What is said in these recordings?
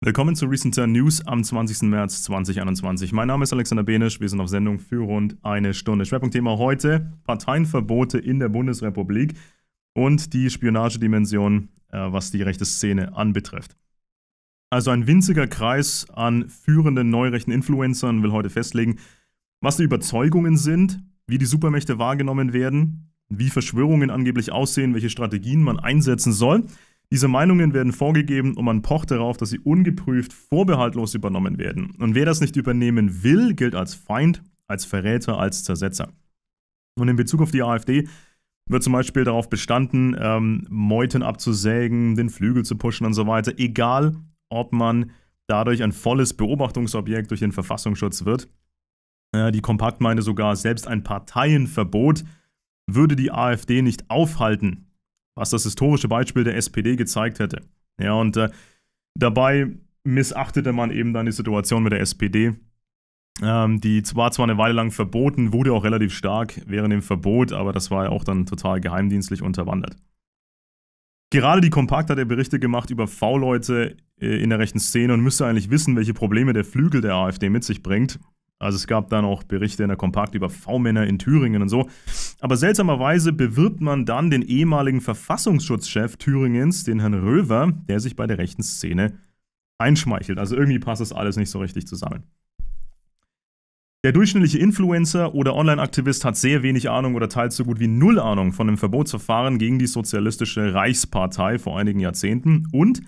Willkommen zu Recent Turn News am 20. März 2021. Mein Name ist Alexander Benisch. Wir sind auf Sendung für rund eine Stunde. Schwerpunktthema heute: Parteienverbote in der Bundesrepublik und die Spionagedimension, äh, was die rechte Szene anbetrifft. Also ein winziger Kreis an führenden neurechten Influencern will heute festlegen, was die Überzeugungen sind, wie die Supermächte wahrgenommen werden, wie Verschwörungen angeblich aussehen, welche Strategien man einsetzen soll – diese Meinungen werden vorgegeben und man pocht darauf, dass sie ungeprüft vorbehaltlos übernommen werden. Und wer das nicht übernehmen will, gilt als Feind, als Verräter, als Zersetzer. Und in Bezug auf die AfD wird zum Beispiel darauf bestanden, ähm, Meuten abzusägen, den Flügel zu pushen und so weiter, egal ob man dadurch ein volles Beobachtungsobjekt durch den Verfassungsschutz wird. Äh, die Kompakt meinte sogar, selbst ein Parteienverbot würde die AfD nicht aufhalten, was das historische Beispiel der SPD gezeigt hätte. Ja, und äh, dabei missachtete man eben dann die Situation mit der SPD, ähm, die war zwar eine Weile lang verboten wurde, auch relativ stark während dem Verbot, aber das war ja auch dann total geheimdienstlich unterwandert. Gerade die Kompakt hat ja Berichte gemacht über V-Leute äh, in der rechten Szene und müsste eigentlich wissen, welche Probleme der Flügel der AfD mit sich bringt. Also es gab dann auch Berichte in der Kompakt über V-Männer in Thüringen und so. Aber seltsamerweise bewirbt man dann den ehemaligen Verfassungsschutzchef Thüringens, den Herrn Röver, der sich bei der rechten Szene einschmeichelt. Also irgendwie passt das alles nicht so richtig zusammen. Der durchschnittliche Influencer oder Online-Aktivist hat sehr wenig Ahnung oder teils so gut wie null Ahnung von dem Verbotsverfahren gegen die Sozialistische Reichspartei vor einigen Jahrzehnten und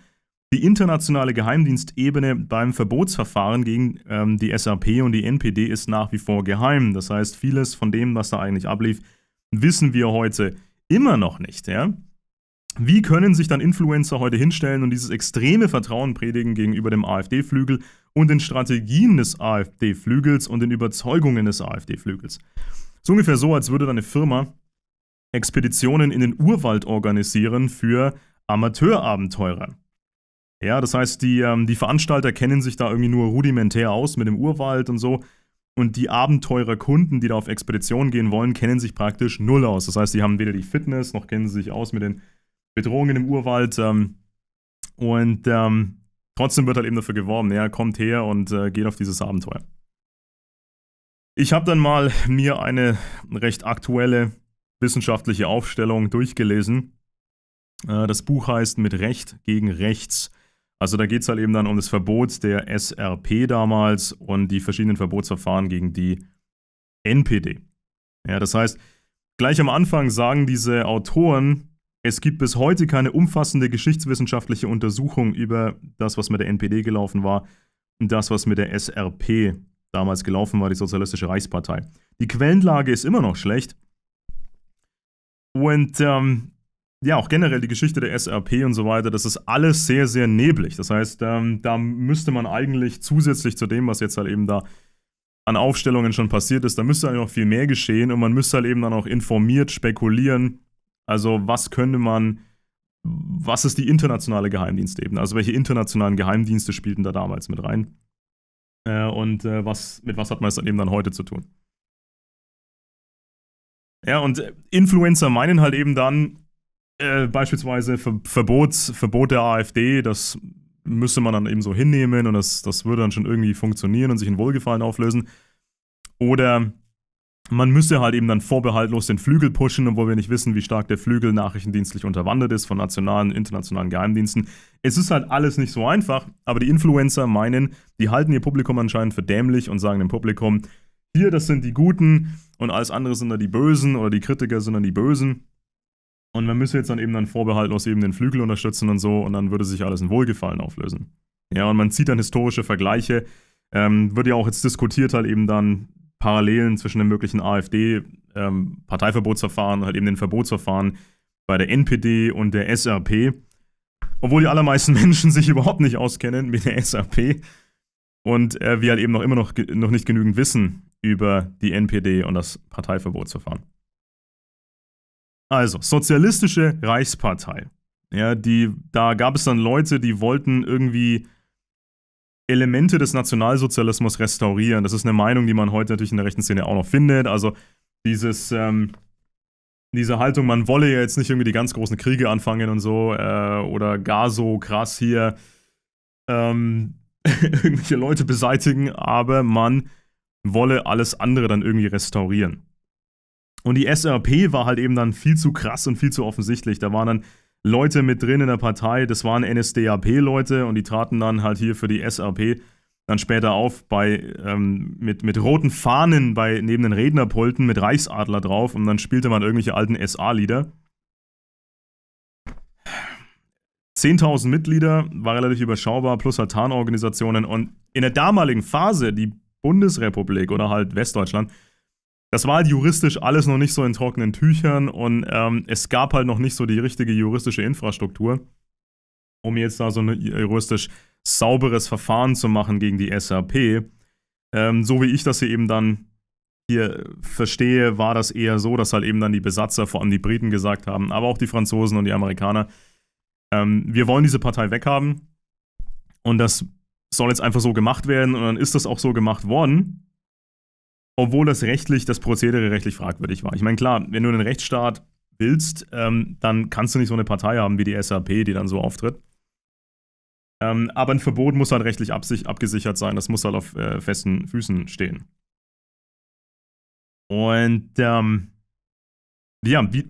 die internationale Geheimdienstebene beim Verbotsverfahren gegen ähm, die SAP und die NPD ist nach wie vor geheim. Das heißt, vieles von dem, was da eigentlich ablief, wissen wir heute immer noch nicht. Ja? Wie können sich dann Influencer heute hinstellen und dieses extreme Vertrauen predigen gegenüber dem AfD-Flügel und den Strategien des AfD-Flügels und den Überzeugungen des AfD-Flügels? So ungefähr so, als würde deine Firma Expeditionen in den Urwald organisieren für Amateurabenteurer. Ja, das heißt, die, ähm, die Veranstalter kennen sich da irgendwie nur rudimentär aus mit dem Urwald und so. Und die Abenteurer Kunden, die da auf Expeditionen gehen wollen, kennen sich praktisch null aus. Das heißt, die haben weder die Fitness, noch kennen sie sich aus mit den Bedrohungen im Urwald. Ähm, und ähm, trotzdem wird halt eben dafür geworben, ja, kommt her und äh, geht auf dieses Abenteuer. Ich habe dann mal mir eine recht aktuelle wissenschaftliche Aufstellung durchgelesen. Äh, das Buch heißt Mit Recht gegen Rechts also da geht es halt eben dann um das Verbot der SRP damals und die verschiedenen Verbotsverfahren gegen die NPD. Ja, das heißt, gleich am Anfang sagen diese Autoren, es gibt bis heute keine umfassende geschichtswissenschaftliche Untersuchung über das, was mit der NPD gelaufen war und das, was mit der SRP damals gelaufen war, die Sozialistische Reichspartei. Die Quellenlage ist immer noch schlecht. Und ähm, ja, auch generell die Geschichte der SRP und so weiter, das ist alles sehr, sehr neblig. Das heißt, ähm, da müsste man eigentlich zusätzlich zu dem, was jetzt halt eben da an Aufstellungen schon passiert ist, da müsste halt noch viel mehr geschehen und man müsste halt eben dann auch informiert spekulieren. Also, was könnte man, was ist die internationale Geheimdienstebene? Also, welche internationalen Geheimdienste spielten da damals mit rein? Äh, und äh, was, mit was hat man es dann eben dann heute zu tun? Ja, und äh, Influencer meinen halt eben dann, äh, beispielsweise Ver Verbots, Verbot der AfD, das müsste man dann eben so hinnehmen und das, das würde dann schon irgendwie funktionieren und sich in Wohlgefallen auflösen. Oder man müsste halt eben dann vorbehaltlos den Flügel pushen, obwohl wir nicht wissen, wie stark der Flügel nachrichtendienstlich unterwandert ist von nationalen, internationalen Geheimdiensten. Es ist halt alles nicht so einfach, aber die Influencer meinen, die halten ihr Publikum anscheinend für dämlich und sagen dem Publikum, hier, das sind die Guten und alles andere sind dann die Bösen oder die Kritiker sind dann die Bösen. Und man müsste jetzt dann eben dann vorbehaltlos eben den Flügel unterstützen und so, und dann würde sich alles in Wohlgefallen auflösen. Ja, und man zieht dann historische Vergleiche. Ähm, wird ja auch jetzt diskutiert, halt eben dann Parallelen zwischen dem möglichen AfD-Parteiverbotsverfahren ähm, und halt eben den Verbotsverfahren bei der NPD und der SRP. Obwohl die allermeisten Menschen sich überhaupt nicht auskennen mit der SRP. Und äh, wir halt eben noch immer noch, noch nicht genügend wissen über die NPD und das Parteiverbotsverfahren. Also, Sozialistische Reichspartei. Ja, die, da gab es dann Leute, die wollten irgendwie Elemente des Nationalsozialismus restaurieren. Das ist eine Meinung, die man heute natürlich in der rechten Szene auch noch findet. Also dieses, ähm, diese Haltung, man wolle ja jetzt nicht irgendwie die ganz großen Kriege anfangen und so, äh, oder gar so krass hier ähm, irgendwelche Leute beseitigen, aber man wolle alles andere dann irgendwie restaurieren. Und die SRP war halt eben dann viel zu krass und viel zu offensichtlich. Da waren dann Leute mit drin in der Partei, das waren NSDAP-Leute und die traten dann halt hier für die SRP dann später auf bei, ähm, mit, mit roten Fahnen bei, neben den Rednerpulten mit Reichsadler drauf und dann spielte man irgendwelche alten SA-Lieder. 10.000 Mitglieder, war relativ überschaubar, plus halt Tarnorganisationen und in der damaligen Phase, die Bundesrepublik oder halt Westdeutschland, das war halt juristisch alles noch nicht so in trockenen Tüchern und ähm, es gab halt noch nicht so die richtige juristische Infrastruktur, um jetzt da so ein juristisch sauberes Verfahren zu machen gegen die SAP. Ähm, so wie ich das hier eben dann hier verstehe, war das eher so, dass halt eben dann die Besatzer, vor allem die Briten, gesagt haben, aber auch die Franzosen und die Amerikaner, ähm, wir wollen diese Partei weghaben und das soll jetzt einfach so gemacht werden und dann ist das auch so gemacht worden obwohl das rechtlich, das Prozedere rechtlich fragwürdig war. Ich meine, klar, wenn du einen Rechtsstaat willst, ähm, dann kannst du nicht so eine Partei haben wie die SAP, die dann so auftritt. Ähm, aber ein Verbot muss halt rechtlich abgesichert sein, das muss halt auf äh, festen Füßen stehen. Und ähm, ja, wie,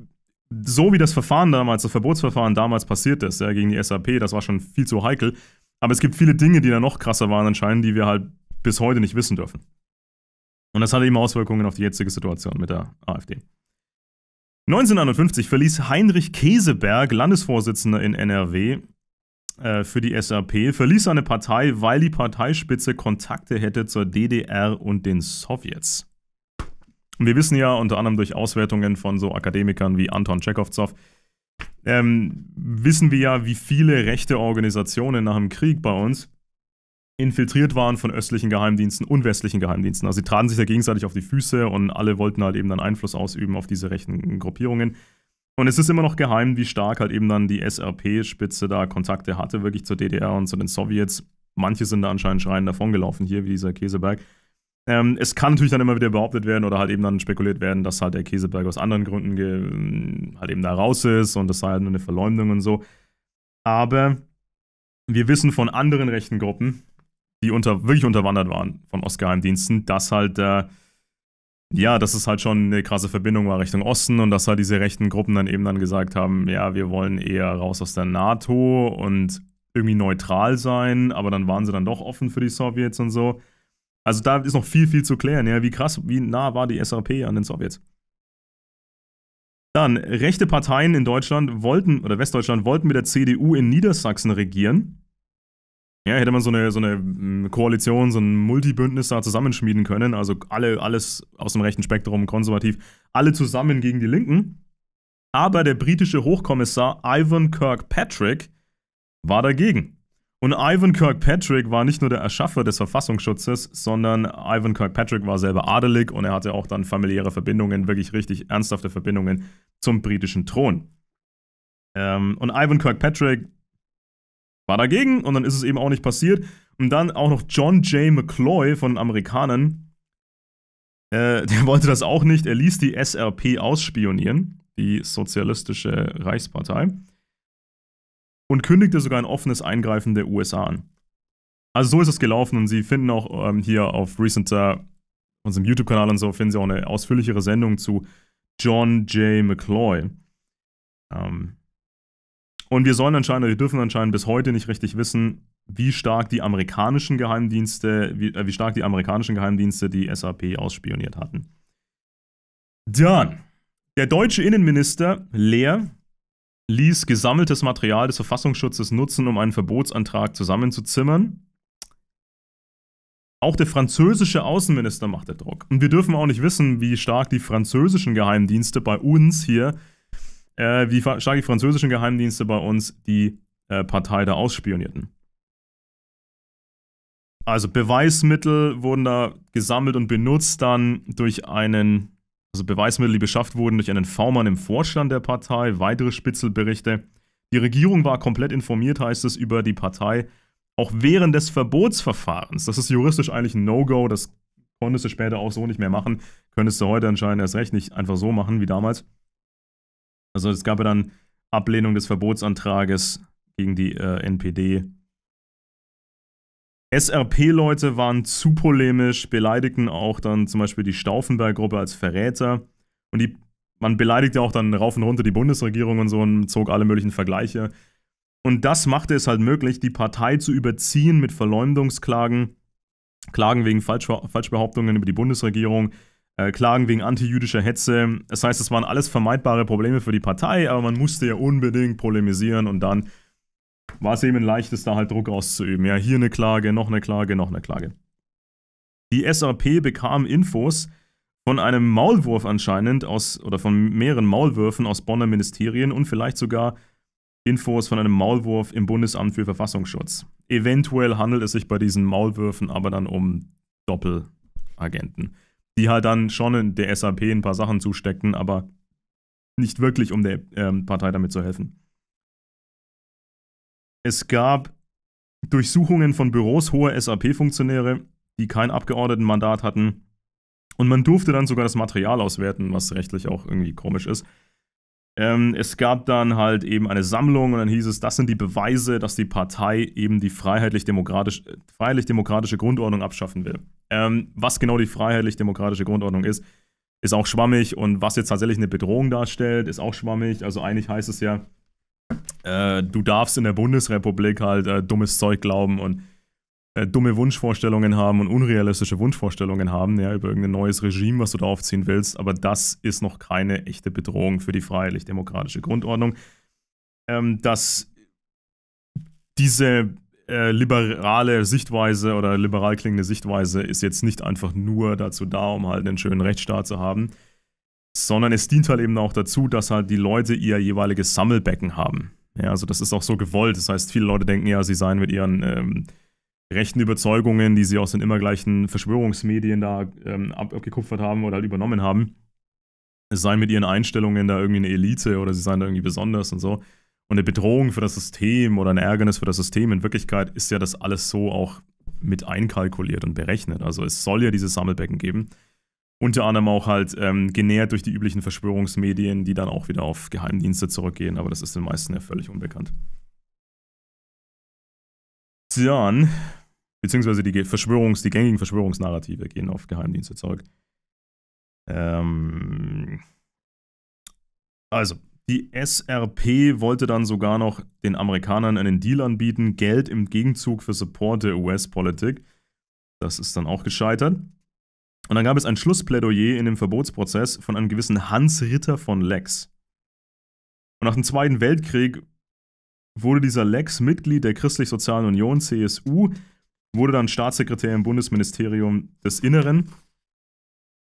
so wie das Verfahren damals, das Verbotsverfahren damals passiert ist, ja, gegen die SAP, das war schon viel zu heikel. Aber es gibt viele Dinge, die da noch krasser waren anscheinend, die wir halt bis heute nicht wissen dürfen. Und das hatte eben Auswirkungen auf die jetzige Situation mit der AfD. 1951 verließ Heinrich Käseberg, Landesvorsitzender in NRW, äh, für die SAP, verließ seine Partei, weil die Parteispitze Kontakte hätte zur DDR und den Sowjets. Und wir wissen ja unter anderem durch Auswertungen von so Akademikern wie Anton Tschekovtsov, ähm, wissen wir ja, wie viele rechte Organisationen nach dem Krieg bei uns infiltriert waren von östlichen Geheimdiensten und westlichen Geheimdiensten. Also sie traten sich da gegenseitig auf die Füße und alle wollten halt eben dann Einfluss ausüben auf diese rechten Gruppierungen. Und es ist immer noch geheim, wie stark halt eben dann die SRP-Spitze da Kontakte hatte, wirklich zur DDR und zu den Sowjets. Manche sind da anscheinend schreiend davongelaufen, hier wie dieser Käseberg. Ähm, es kann natürlich dann immer wieder behauptet werden oder halt eben dann spekuliert werden, dass halt der Käseberg aus anderen Gründen mm, halt eben da raus ist und das sei halt nur eine Verleumdung und so. Aber wir wissen von anderen rechten Gruppen, die unter, wirklich unterwandert waren von Ostgeheimdiensten, dass halt, äh, ja, dass es halt schon eine krasse Verbindung war Richtung Osten und dass halt diese rechten Gruppen dann eben dann gesagt haben, ja, wir wollen eher raus aus der NATO und irgendwie neutral sein, aber dann waren sie dann doch offen für die Sowjets und so. Also da ist noch viel, viel zu klären, ja, wie krass, wie nah war die SAP an den Sowjets. Dann, rechte Parteien in Deutschland wollten, oder Westdeutschland wollten mit der CDU in Niedersachsen regieren. Ja, hätte man so eine, so eine mm, Koalition, so ein Multibündnis da zusammenschmieden können, also alle, alles aus dem rechten Spektrum, konservativ, alle zusammen gegen die Linken. Aber der britische Hochkommissar Ivan Kirkpatrick war dagegen. Und Ivan Kirkpatrick war nicht nur der Erschaffer des Verfassungsschutzes, sondern Ivan Kirkpatrick war selber adelig und er hatte auch dann familiäre Verbindungen, wirklich richtig ernsthafte Verbindungen zum britischen Thron. Ähm, und Ivan Kirkpatrick war dagegen und dann ist es eben auch nicht passiert. Und dann auch noch John J. McCloy von den Amerikanern. Äh, der wollte das auch nicht. Er ließ die SRP ausspionieren, die Sozialistische Reichspartei. Und kündigte sogar ein offenes Eingreifen der USA an. Also so ist es gelaufen und Sie finden auch ähm, hier auf recenter, unserem YouTube-Kanal und so, finden Sie auch eine ausführlichere Sendung zu John J. McCloy. Ähm, und wir sollen anscheinend, wir dürfen anscheinend bis heute nicht richtig wissen, wie stark die amerikanischen Geheimdienste, wie, äh, wie stark die amerikanischen Geheimdienste die SAP ausspioniert hatten. Dann, der deutsche Innenminister Lehr ließ gesammeltes Material des Verfassungsschutzes nutzen, um einen Verbotsantrag zusammenzuzimmern. Auch der französische Außenminister machte Druck. Und wir dürfen auch nicht wissen, wie stark die französischen Geheimdienste bei uns hier äh, wie stark die französischen Geheimdienste bei uns die äh, Partei da ausspionierten. Also Beweismittel wurden da gesammelt und benutzt dann durch einen, also Beweismittel, die beschafft wurden durch einen V-Mann im Vorstand der Partei, weitere Spitzelberichte. Die Regierung war komplett informiert, heißt es, über die Partei, auch während des Verbotsverfahrens. Das ist juristisch eigentlich ein No-Go, das konntest du später auch so nicht mehr machen, könntest du heute anscheinend erst recht nicht einfach so machen wie damals. Also es gab ja dann Ablehnung des Verbotsantrages gegen die äh, NPD. SRP-Leute waren zu polemisch, beleidigten auch dann zum Beispiel die Stauffenberg-Gruppe als Verräter. Und die, man beleidigte auch dann rauf und runter die Bundesregierung und so und zog alle möglichen Vergleiche. Und das machte es halt möglich, die Partei zu überziehen mit Verleumdungsklagen, Klagen wegen Falschbehauptungen über die Bundesregierung, äh, klagen wegen antijüdischer Hetze. Das heißt, es waren alles vermeidbare Probleme für die Partei, aber man musste ja unbedingt polemisieren und dann war es eben ein leichtes, da halt Druck auszuüben. Ja, hier eine Klage, noch eine Klage, noch eine Klage. Die SAP bekam Infos von einem Maulwurf anscheinend aus oder von mehreren Maulwürfen aus Bonner Ministerien und vielleicht sogar Infos von einem Maulwurf im Bundesamt für Verfassungsschutz. Eventuell handelt es sich bei diesen Maulwürfen aber dann um Doppelagenten die halt dann schon in der SAP ein paar Sachen zusteckten, aber nicht wirklich, um der ähm, Partei damit zu helfen. Es gab Durchsuchungen von Büros hoher SAP-Funktionäre, die kein Abgeordnetenmandat hatten. Und man durfte dann sogar das Material auswerten, was rechtlich auch irgendwie komisch ist. Ähm, es gab dann halt eben eine Sammlung und dann hieß es, das sind die Beweise, dass die Partei eben die freiheitlich-demokratische freiheitlich -demokratische Grundordnung abschaffen will. Ähm, was genau die freiheitlich-demokratische Grundordnung ist, ist auch schwammig und was jetzt tatsächlich eine Bedrohung darstellt, ist auch schwammig. Also eigentlich heißt es ja, äh, du darfst in der Bundesrepublik halt äh, dummes Zeug glauben und äh, dumme Wunschvorstellungen haben und unrealistische Wunschvorstellungen haben, ja, über irgendein neues Regime, was du da aufziehen willst. Aber das ist noch keine echte Bedrohung für die freiheitlich-demokratische Grundordnung. Ähm, dass diese äh, liberale Sichtweise oder liberal klingende Sichtweise ist jetzt nicht einfach nur dazu da, um halt einen schönen Rechtsstaat zu haben, sondern es dient halt eben auch dazu, dass halt die Leute ihr jeweiliges Sammelbecken haben. Ja, also das ist auch so gewollt. Das heißt, viele Leute denken ja, sie seien mit ihren ähm, rechten Überzeugungen, die sie aus den immer gleichen Verschwörungsmedien da ähm, abgekupfert haben oder halt übernommen haben, es sei mit ihren Einstellungen da irgendwie eine Elite oder sie seien da irgendwie besonders und so. Und eine Bedrohung für das System oder ein Ärgernis für das System, in Wirklichkeit ist ja das alles so auch mit einkalkuliert und berechnet. Also es soll ja diese Sammelbecken geben. Unter anderem auch halt ähm, genährt durch die üblichen Verschwörungsmedien, die dann auch wieder auf Geheimdienste zurückgehen, aber das ist den meisten ja völlig unbekannt. Dann Beziehungsweise die Verschwörungs-, die gängigen Verschwörungsnarrative gehen auf Geheimdienste zurück. Ähm also, die SRP wollte dann sogar noch den Amerikanern einen Deal anbieten, Geld im Gegenzug für Support der US-Politik. Das ist dann auch gescheitert. Und dann gab es ein Schlussplädoyer in dem Verbotsprozess von einem gewissen Hans Ritter von Lex. Und nach dem Zweiten Weltkrieg wurde dieser Lex Mitglied der Christlich-Sozialen Union, CSU, wurde dann Staatssekretär im Bundesministerium des Inneren,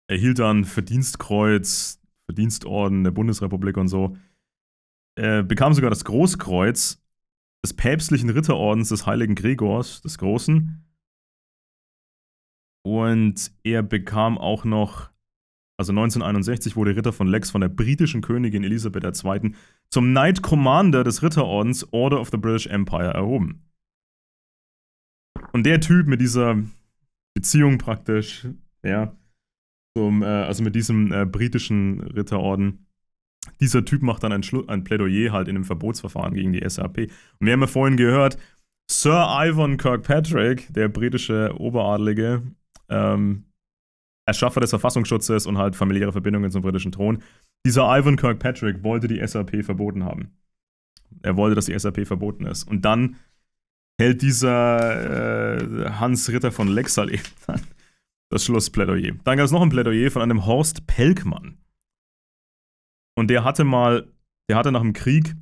erhielt dann Verdienstkreuz, Verdienstorden der Bundesrepublik und so, er bekam sogar das Großkreuz des päpstlichen Ritterordens des heiligen Gregors des Großen und er bekam auch noch also 1961 wurde Ritter von Lex von der britischen Königin Elisabeth II. zum Knight Commander des Ritterordens Order of the British Empire erhoben. Und der Typ mit dieser Beziehung praktisch, ja, zum, äh, also mit diesem äh, britischen Ritterorden, dieser Typ macht dann ein, Schlu ein Plädoyer halt in einem Verbotsverfahren gegen die SAP. Und wir haben ja vorhin gehört, Sir Ivan Kirkpatrick, der britische Oberadlige, ähm, Erschaffer des Verfassungsschutzes und halt familiäre Verbindungen zum britischen Thron. Dieser Ivan Kirkpatrick wollte die SAP verboten haben. Er wollte, dass die SAP verboten ist. Und dann hält dieser äh, Hans Ritter von Lexal eben dann das Schlussplädoyer. Dann gab es noch ein Plädoyer von einem Horst Pelkmann. Und der hatte mal, der hatte nach dem Krieg,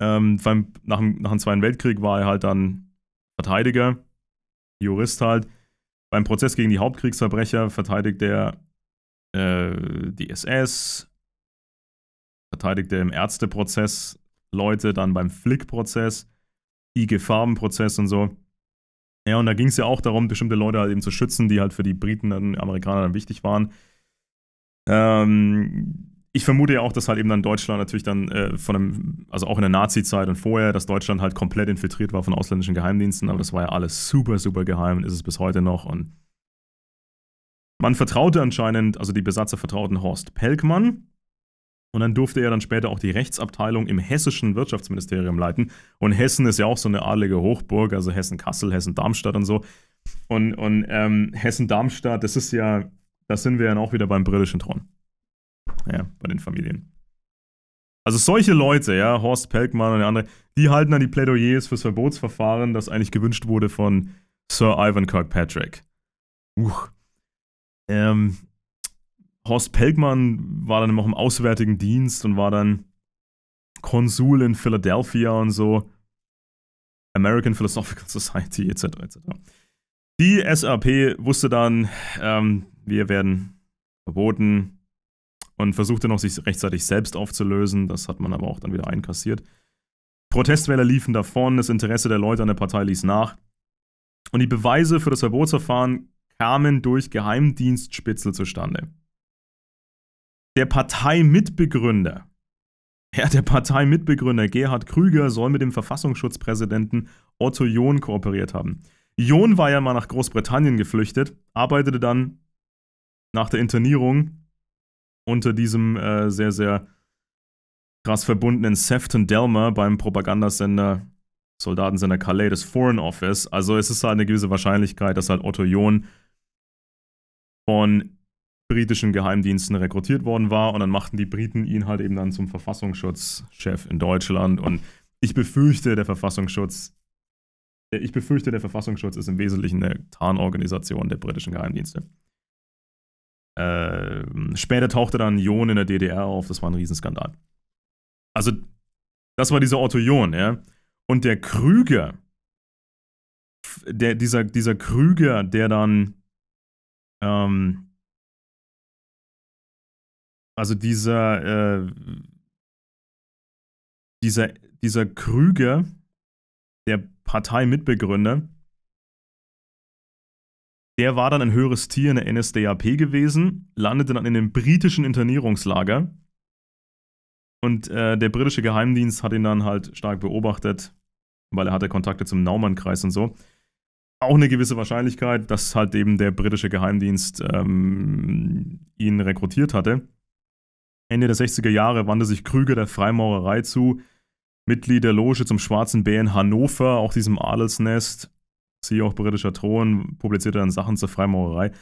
ähm, nach, dem, nach dem Zweiten Weltkrieg war er halt dann Verteidiger, Jurist halt. Beim Prozess gegen die Hauptkriegsverbrecher verteidigt er äh, die SS, verteidigt er im Ärzteprozess Leute, dann beim Flick-Prozess IG-Farben-Prozess und so. Ja, und da ging es ja auch darum, bestimmte Leute halt eben zu schützen, die halt für die Briten und Amerikaner dann wichtig waren. Ähm, ich vermute ja auch, dass halt eben dann Deutschland natürlich dann äh, von einem, also auch in der Nazi-Zeit und vorher, dass Deutschland halt komplett infiltriert war von ausländischen Geheimdiensten, aber das war ja alles super, super geheim und ist es bis heute noch. Und man vertraute anscheinend, also die Besatzer vertrauten Horst Pelkmann, und dann durfte er dann später auch die Rechtsabteilung im hessischen Wirtschaftsministerium leiten. Und Hessen ist ja auch so eine adlige Hochburg, also Hessen-Kassel, Hessen-Darmstadt und so. Und, und ähm, Hessen-Darmstadt, das ist ja, da sind wir dann auch wieder beim britischen Thron. Ja, bei den Familien. Also solche Leute, ja, Horst Pelkmann und der andere, die halten dann die Plädoyers fürs Verbotsverfahren, das eigentlich gewünscht wurde von Sir Ivan Kirkpatrick. Uch. Ähm, Horst Pelkmann war dann auch im Auswärtigen Dienst und war dann Konsul in Philadelphia und so. American Philosophical Society etc. etc. Die SAP wusste dann, ähm, wir werden verboten und versuchte noch, sich rechtzeitig selbst aufzulösen. Das hat man aber auch dann wieder einkassiert. Protestwähler liefen davon, das Interesse der Leute an der Partei ließ nach. Und die Beweise für das Verbotsverfahren kamen durch Geheimdienstspitzel zustande. Der Parteimitbegründer, ja, der Parteimitbegründer Gerhard Krüger soll mit dem Verfassungsschutzpräsidenten Otto John kooperiert haben. John war ja mal nach Großbritannien geflüchtet, arbeitete dann nach der Internierung unter diesem äh, sehr, sehr krass verbundenen Sefton Delmer beim Propagandasender, Soldatensender Calais des Foreign Office. Also es ist halt eine gewisse Wahrscheinlichkeit, dass halt Otto John von britischen Geheimdiensten rekrutiert worden war. Und dann machten die Briten ihn halt eben dann zum Verfassungsschutzchef in Deutschland. Und ich befürchte, der Verfassungsschutz, ich befürchte, der Verfassungsschutz ist im Wesentlichen eine Tarnorganisation der britischen Geheimdienste. Äh, später tauchte dann Jon in der DDR auf, das war ein Riesenskandal. Also, das war dieser Otto Jon, ja. Und der Krüger, der, dieser, dieser Krüger, der dann ähm, also dieser, äh, dieser, dieser Krüger, der Parteimitbegründer, der war dann ein höheres Tier in der NSDAP gewesen, landete dann in einem britischen Internierungslager. Und äh, der britische Geheimdienst hat ihn dann halt stark beobachtet, weil er hatte Kontakte zum Naumann-Kreis und so. Auch eine gewisse Wahrscheinlichkeit, dass halt eben der britische Geheimdienst ähm, ihn rekrutiert hatte. Ende der 60er Jahre wandte sich Krüger der Freimaurerei zu, Mitglied der Loge zum Schwarzen Bären Hannover, auch diesem Adelsnest, siehe auch britischer Thron, publizierte dann Sachen zur Freimaurerei.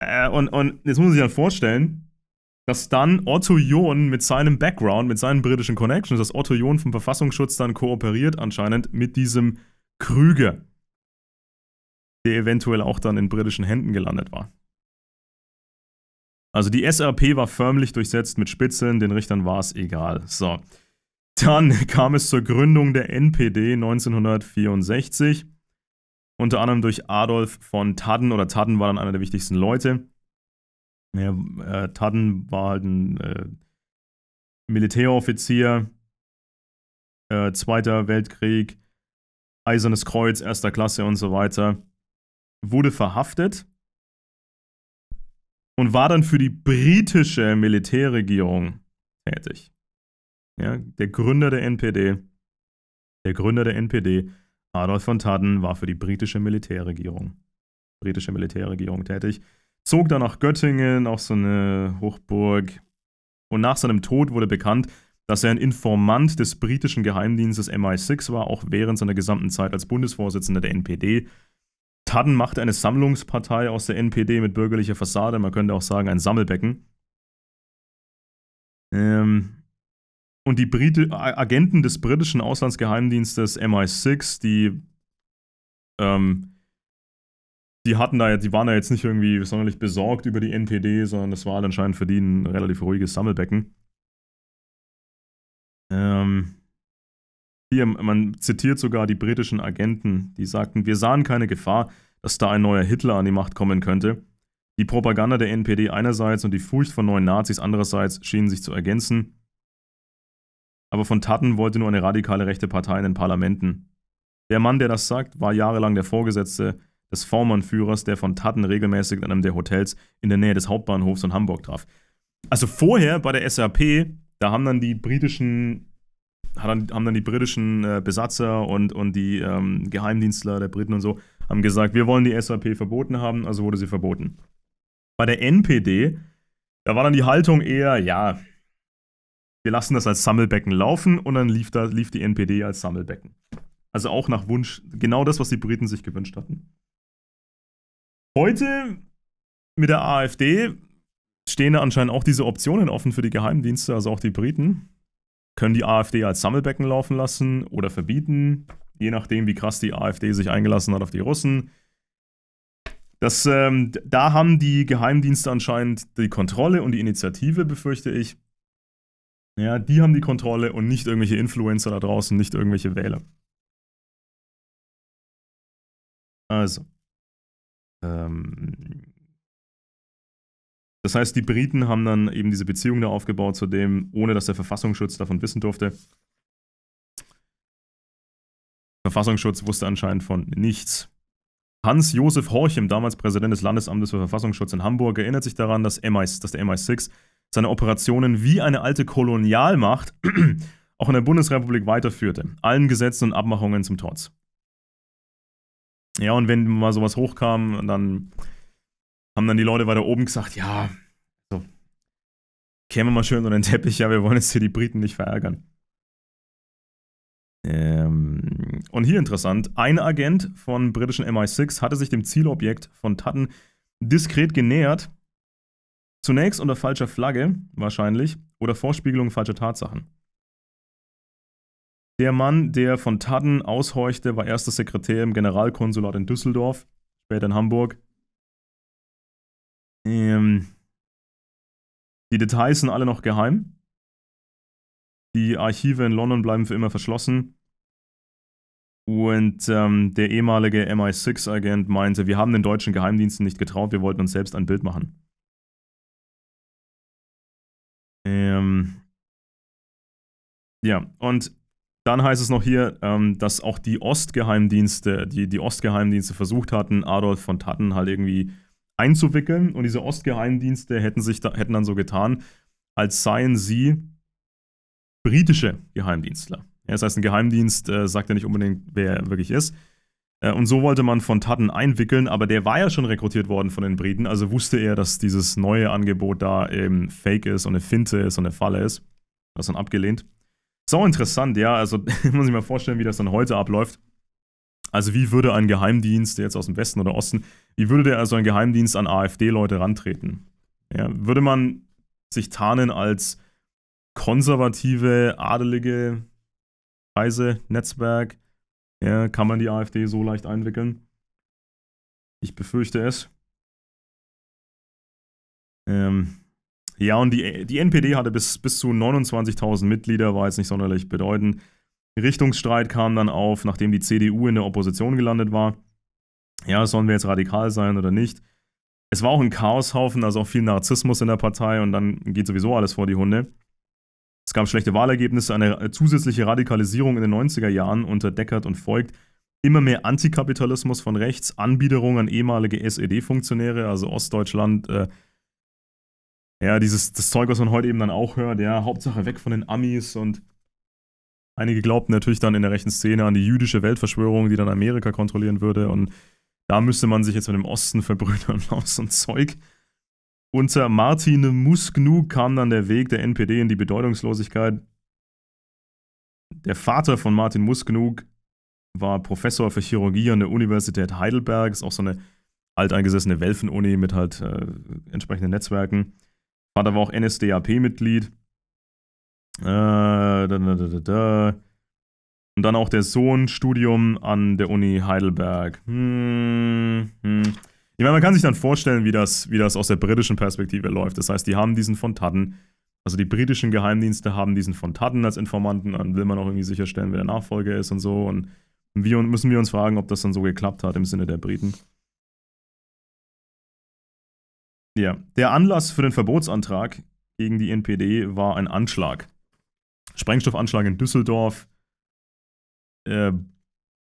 Äh, und, und jetzt muss man sich dann vorstellen, dass dann Otto John mit seinem Background, mit seinen britischen Connections, dass Otto John vom Verfassungsschutz dann kooperiert anscheinend mit diesem Krüger, der eventuell auch dann in britischen Händen gelandet war. Also die SRP war förmlich durchsetzt mit Spitzeln, den Richtern war es egal. So. Dann kam es zur Gründung der NPD 1964, unter anderem durch Adolf von Tadden, oder Tadden war dann einer der wichtigsten Leute. Ja, äh, Tadden war halt ein äh, Militäroffizier, äh, Zweiter Weltkrieg, Eisernes Kreuz, Erster Klasse und so weiter. Wurde verhaftet und war dann für die britische Militärregierung tätig. Ja, der Gründer der NPD, der Gründer der NPD, Adolf von Tadden, war für die britische Militärregierung, britische Militärregierung tätig. Zog dann nach Göttingen, auch so eine Hochburg. Und nach seinem Tod wurde bekannt, dass er ein Informant des britischen Geheimdienstes MI6 war, auch während seiner gesamten Zeit als Bundesvorsitzender der NPD Tadden macht eine Sammlungspartei aus der NPD mit bürgerlicher Fassade. Man könnte auch sagen, ein Sammelbecken. Ähm, und die Brit Agenten des britischen Auslandsgeheimdienstes MI6, die, ähm, die hatten da jetzt, die waren da jetzt nicht irgendwie sonderlich besorgt über die NPD, sondern das war halt anscheinend für die ein relativ ruhiges Sammelbecken. Ähm, hier, man zitiert sogar die britischen Agenten, die sagten, wir sahen keine Gefahr, dass da ein neuer Hitler an die Macht kommen könnte. Die Propaganda der NPD einerseits und die Furcht von neuen Nazis andererseits schienen sich zu ergänzen. Aber von Tatten wollte nur eine radikale rechte Partei in den Parlamenten. Der Mann, der das sagt, war jahrelang der Vorgesetzte des Vormannführers, der von Tatten regelmäßig in einem der Hotels in der Nähe des Hauptbahnhofs in Hamburg traf. Also vorher bei der SAP, da haben dann die britischen haben dann die britischen äh, Besatzer und, und die ähm, Geheimdienstler der Briten und so, haben gesagt, wir wollen die SAP verboten haben, also wurde sie verboten. Bei der NPD, da war dann die Haltung eher, ja, wir lassen das als Sammelbecken laufen und dann lief, da, lief die NPD als Sammelbecken. Also auch nach Wunsch, genau das, was die Briten sich gewünscht hatten. Heute mit der AfD stehen da anscheinend auch diese Optionen offen für die Geheimdienste, also auch die Briten können die AfD als Sammelbecken laufen lassen oder verbieten, je nachdem, wie krass die AfD sich eingelassen hat auf die Russen. Das, ähm, da haben die Geheimdienste anscheinend die Kontrolle und die Initiative, befürchte ich. Ja, die haben die Kontrolle und nicht irgendwelche Influencer da draußen, nicht irgendwelche Wähler. Also. Ähm, das heißt, die Briten haben dann eben diese Beziehung da aufgebaut zu dem, ohne dass der Verfassungsschutz davon wissen durfte. Der Verfassungsschutz wusste anscheinend von nichts. Hans-Josef Horchem, damals Präsident des Landesamtes für Verfassungsschutz in Hamburg, erinnert sich daran, dass, MI, dass der MI6 seine Operationen wie eine alte Kolonialmacht auch in der Bundesrepublik weiterführte, allen Gesetzen und Abmachungen zum Trotz. Ja, und wenn mal sowas hochkam, dann haben dann die Leute weiter oben gesagt, ja, so, kämen wir mal schön unter den Teppich, ja, wir wollen jetzt hier die Briten nicht verärgern. Ähm, und hier interessant, ein Agent von britischen MI6 hatte sich dem Zielobjekt von Tatten diskret genähert, zunächst unter falscher Flagge wahrscheinlich oder Vorspiegelung falscher Tatsachen. Der Mann, der von Tadden aushorchte, war erster Sekretär im Generalkonsulat in Düsseldorf, später in Hamburg, ähm, die Details sind alle noch geheim. Die Archive in London bleiben für immer verschlossen. Und ähm, der ehemalige MI6-Agent meinte, wir haben den deutschen Geheimdiensten nicht getraut, wir wollten uns selbst ein Bild machen. Ähm, ja, und dann heißt es noch hier, ähm, dass auch die Ostgeheimdienste, die, die Ostgeheimdienste versucht hatten, Adolf von Tatten halt irgendwie einzuwickeln. Und diese Ostgeheimdienste hätten, sich da, hätten dann so getan, als seien sie britische Geheimdienstler. Ja, das heißt, ein Geheimdienst äh, sagt ja nicht unbedingt, wer er wirklich ist. Äh, und so wollte man von Tatten einwickeln, aber der war ja schon rekrutiert worden von den Briten, also wusste er, dass dieses neue Angebot da eben fake ist und eine Finte ist und eine Falle ist. Das dann abgelehnt. So interessant, ja, also muss ich mal vorstellen, wie das dann heute abläuft. Also wie würde ein Geheimdienst, der jetzt aus dem Westen oder Osten, wie würde der also ein Geheimdienst an AfD-Leute rantreten? Ja, würde man sich tarnen als konservative, adelige Reise, Netzwerk? Ja, kann man die AfD so leicht einwickeln? Ich befürchte es. Ähm, ja, und die, die NPD hatte bis, bis zu 29.000 Mitglieder, war jetzt nicht sonderlich bedeutend. Richtungsstreit kam dann auf, nachdem die CDU in der Opposition gelandet war ja, sollen wir jetzt radikal sein oder nicht? Es war auch ein Chaoshaufen, also auch viel Narzissmus in der Partei und dann geht sowieso alles vor die Hunde. Es gab schlechte Wahlergebnisse, eine zusätzliche Radikalisierung in den 90er Jahren unter Deckert und Voigt, immer mehr Antikapitalismus von rechts, Anbiederung an ehemalige SED-Funktionäre, also Ostdeutschland, äh, ja, dieses das Zeug, was man heute eben dann auch hört, ja, Hauptsache weg von den Amis und einige glaubten natürlich dann in der rechten Szene an die jüdische Weltverschwörung, die dann Amerika kontrollieren würde und da müsste man sich jetzt mit dem Osten verbrüdern aus so ein Zeug. Unter Martin Musknu kam dann der Weg der NPD in die Bedeutungslosigkeit. Der Vater von Martin Musknug war Professor für Chirurgie an der Universität Heidelberg. Ist auch so eine alteingesessene Welfen-Uni mit halt äh, entsprechenden Netzwerken. Vater war auch NSDAP-Mitglied. Äh, da, da, da, da, da. Und dann auch der Sohn, Studium an der Uni Heidelberg. Hm, hm. Ich meine, man kann sich dann vorstellen, wie das, wie das aus der britischen Perspektive läuft. Das heißt, die haben diesen von Tatten. Also die britischen Geheimdienste haben diesen von Tatten als Informanten. Dann will man auch irgendwie sicherstellen, wer der Nachfolger ist und so. Und wir, müssen wir uns fragen, ob das dann so geklappt hat im Sinne der Briten. Ja, der Anlass für den Verbotsantrag gegen die NPD war ein Anschlag. Sprengstoffanschlag in Düsseldorf äh,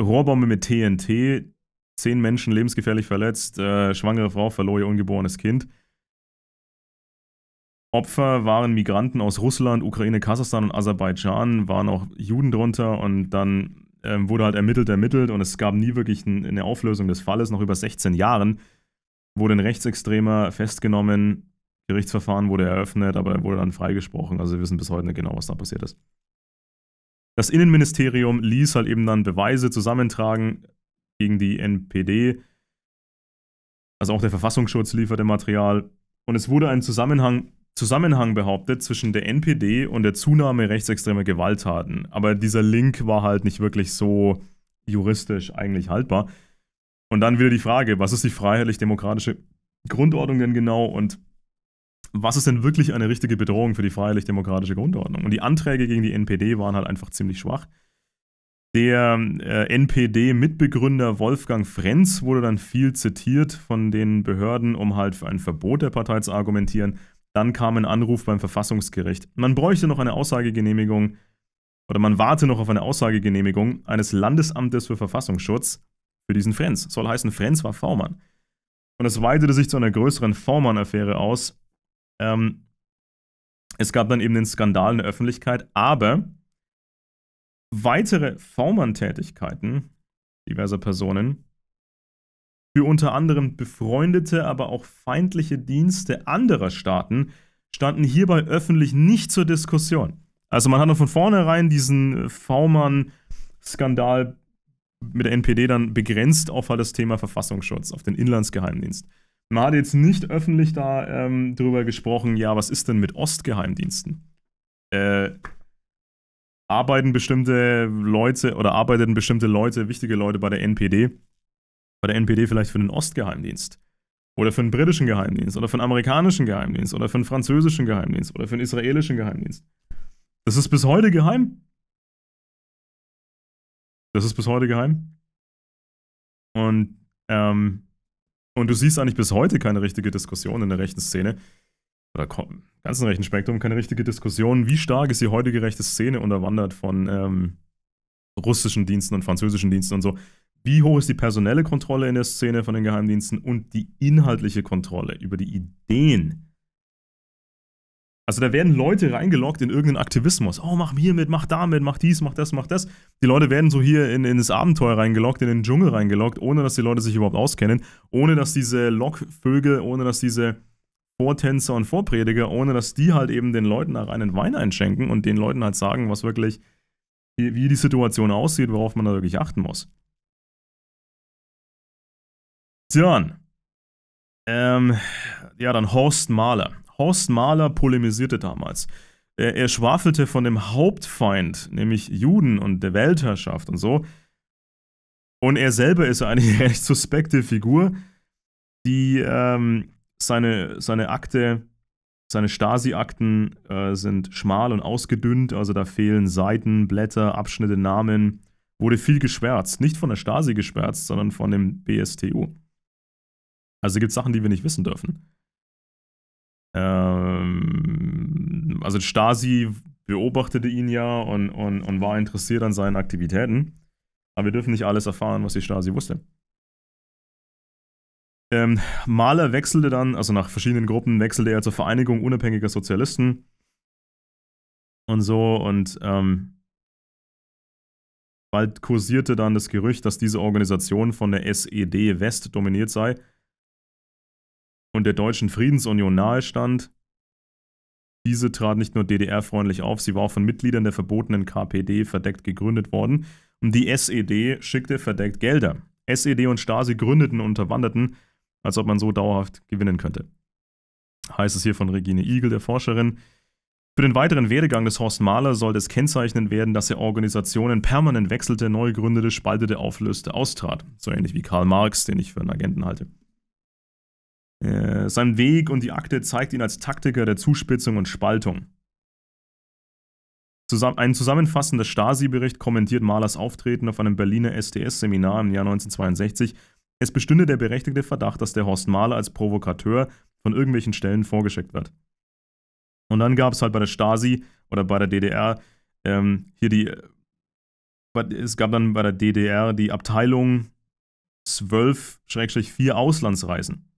Rohrbombe mit TNT, zehn Menschen lebensgefährlich verletzt, äh, schwangere Frau verlor ihr ungeborenes Kind. Opfer waren Migranten aus Russland, Ukraine, Kasachstan und Aserbaidschan, waren auch Juden drunter und dann ähm, wurde halt ermittelt, ermittelt und es gab nie wirklich ein, eine Auflösung des Falles. Nach über 16 Jahren wurde ein Rechtsextremer festgenommen, Gerichtsverfahren wurde eröffnet, aber er wurde dann freigesprochen. Also wir wissen bis heute nicht genau, was da passiert ist. Das Innenministerium ließ halt eben dann Beweise zusammentragen gegen die NPD. Also auch der Verfassungsschutz lieferte Material. Und es wurde ein Zusammenhang, Zusammenhang behauptet zwischen der NPD und der Zunahme rechtsextremer Gewalttaten. Aber dieser Link war halt nicht wirklich so juristisch eigentlich haltbar. Und dann wieder die Frage, was ist die freiheitlich-demokratische Grundordnung denn genau und was ist denn wirklich eine richtige Bedrohung für die freiheitlich-demokratische Grundordnung? Und die Anträge gegen die NPD waren halt einfach ziemlich schwach. Der äh, NPD-Mitbegründer Wolfgang Frenz wurde dann viel zitiert von den Behörden, um halt für ein Verbot der Partei zu argumentieren. Dann kam ein Anruf beim Verfassungsgericht. Man bräuchte noch eine Aussagegenehmigung oder man warte noch auf eine Aussagegenehmigung eines Landesamtes für Verfassungsschutz für diesen Frenz. Soll heißen, Frenz war V-Mann. Und es weitete sich zu einer größeren v mann affäre aus, ähm, es gab dann eben den Skandal in der Öffentlichkeit, aber weitere V-Mann-Tätigkeiten diverser Personen für unter anderem befreundete, aber auch feindliche Dienste anderer Staaten standen hierbei öffentlich nicht zur Diskussion. Also man hat hatte von vornherein diesen V-Mann-Skandal mit der NPD dann begrenzt auf halt das Thema Verfassungsschutz, auf den Inlandsgeheimdienst. Man hat jetzt nicht öffentlich da ähm, drüber gesprochen, ja, was ist denn mit Ostgeheimdiensten? Äh, arbeiten bestimmte Leute oder arbeiten bestimmte Leute, wichtige Leute bei der NPD, bei der NPD vielleicht für den Ostgeheimdienst? Oder für den britischen Geheimdienst oder für den amerikanischen Geheimdienst oder für den französischen Geheimdienst oder für den israelischen Geheimdienst. Das ist bis heute geheim. Das ist bis heute geheim. Und ähm, und du siehst eigentlich bis heute keine richtige Diskussion in der rechten Szene. Oder im ganzen rechten Spektrum keine richtige Diskussion. Wie stark ist die heutige rechte Szene unterwandert von ähm, russischen Diensten und französischen Diensten und so? Wie hoch ist die personelle Kontrolle in der Szene von den Geheimdiensten und die inhaltliche Kontrolle über die Ideen also da werden Leute reingeloggt in irgendeinen Aktivismus. Oh, mach hier mit, mach damit, mach dies, mach das, mach das. Die Leute werden so hier in, in das Abenteuer reingeloggt, in den Dschungel reingeloggt, ohne dass die Leute sich überhaupt auskennen, ohne dass diese Lockvögel, ohne dass diese Vortänzer und Vorprediger, ohne dass die halt eben den Leuten da einen Wein einschenken und den Leuten halt sagen, was wirklich, wie die Situation aussieht, worauf man da wirklich achten muss. Dann, ähm, ja, dann Horst Mahler. Horst Mahler polemisierte damals. Er, er schwafelte von dem Hauptfeind, nämlich Juden und der Weltherrschaft und so. Und er selber ist eine recht suspekte Figur, die ähm, seine, seine Akte, seine Stasi-Akten äh, sind schmal und ausgedünnt, also da fehlen Seiten, Blätter, Abschnitte, Namen. Wurde viel geschwärzt. Nicht von der Stasi geschwärzt, sondern von dem BSTU. Also gibt es Sachen, die wir nicht wissen dürfen ähm, also Stasi beobachtete ihn ja und, und, und war interessiert an seinen Aktivitäten. Aber wir dürfen nicht alles erfahren, was die Stasi wusste. Ähm, Mahler wechselte dann, also nach verschiedenen Gruppen, wechselte er zur Vereinigung unabhängiger Sozialisten und so und ähm, bald kursierte dann das Gerücht, dass diese Organisation von der SED West dominiert sei und der Deutschen Friedensunion nahestand. Diese trat nicht nur DDR-freundlich auf, sie war auch von Mitgliedern der verbotenen KPD verdeckt gegründet worden und die SED schickte verdeckt Gelder. SED und Stasi gründeten und unterwanderten, als ob man so dauerhaft gewinnen könnte. Heißt es hier von Regine Igel, der Forscherin. Für den weiteren Werdegang des Horst Mahler sollte es kennzeichnen werden, dass er Organisationen permanent wechselte, neu gründete, spaltete, auflöste, austrat. So ähnlich wie Karl Marx, den ich für einen Agenten halte. Äh, sein Weg und die Akte zeigt ihn als Taktiker der Zuspitzung und Spaltung. ein zusammenfassender Stasi-Bericht kommentiert Mahlers Auftreten auf einem Berliner STS-Seminar im Jahr 1962. Es bestünde der berechtigte Verdacht, dass der Horst Mahler als Provokateur von irgendwelchen Stellen vorgeschickt wird. Und dann gab es halt bei der Stasi oder bei der DDR ähm, hier die. Es gab dann bei der DDR die Abteilung 12-4 Auslandsreisen.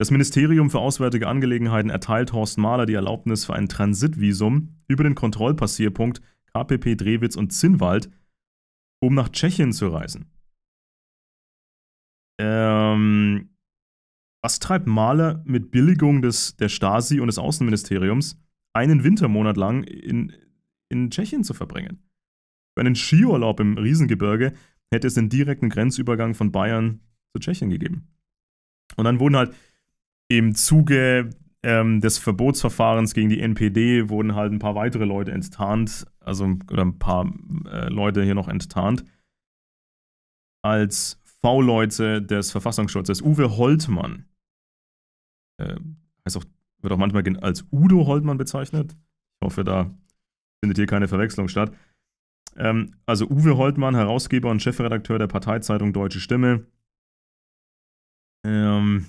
Das Ministerium für Auswärtige Angelegenheiten erteilt Horst Mahler die Erlaubnis für ein Transitvisum über den Kontrollpassierpunkt KPP Drewitz und Zinnwald, um nach Tschechien zu reisen. Ähm, was treibt Mahler mit Billigung des, der Stasi und des Außenministeriums einen Wintermonat lang in, in Tschechien zu verbringen? Für einen Skiurlaub im Riesengebirge hätte es den direkten Grenzübergang von Bayern zu Tschechien gegeben. Und dann wurden halt im Zuge ähm, des Verbotsverfahrens gegen die NPD wurden halt ein paar weitere Leute enttarnt, also oder ein paar äh, Leute hier noch enttarnt, als V-Leute des Verfassungsschutzes. Uwe Holtmann, äh, heißt auch, wird auch manchmal als Udo Holtmann bezeichnet. Ich hoffe, da findet hier keine Verwechslung statt. Ähm, also Uwe Holtmann, Herausgeber und Chefredakteur der Parteizeitung Deutsche Stimme. Ähm,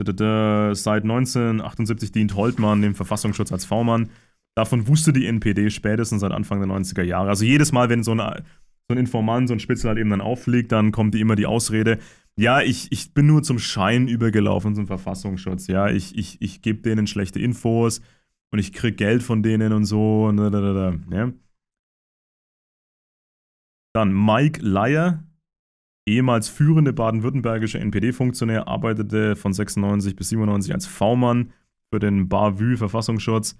Seit 1978 dient Holtmann dem Verfassungsschutz als V-Mann. Davon wusste die NPD spätestens seit Anfang der 90er Jahre. Also jedes Mal, wenn so, eine, so ein Informant, so ein Spitzel halt eben dann auffliegt, dann kommt immer die Ausrede, ja, ich, ich bin nur zum Schein übergelaufen zum Verfassungsschutz. Ja, ich, ich, ich gebe denen schlechte Infos und ich krieg Geld von denen und so. Und ne, da, da, da, ja. Dann Mike Leier, ehemals führende baden-württembergische NPD-Funktionär, arbeitete von 96 bis 97 als V-Mann für den BAVÜ-Verfassungsschutz.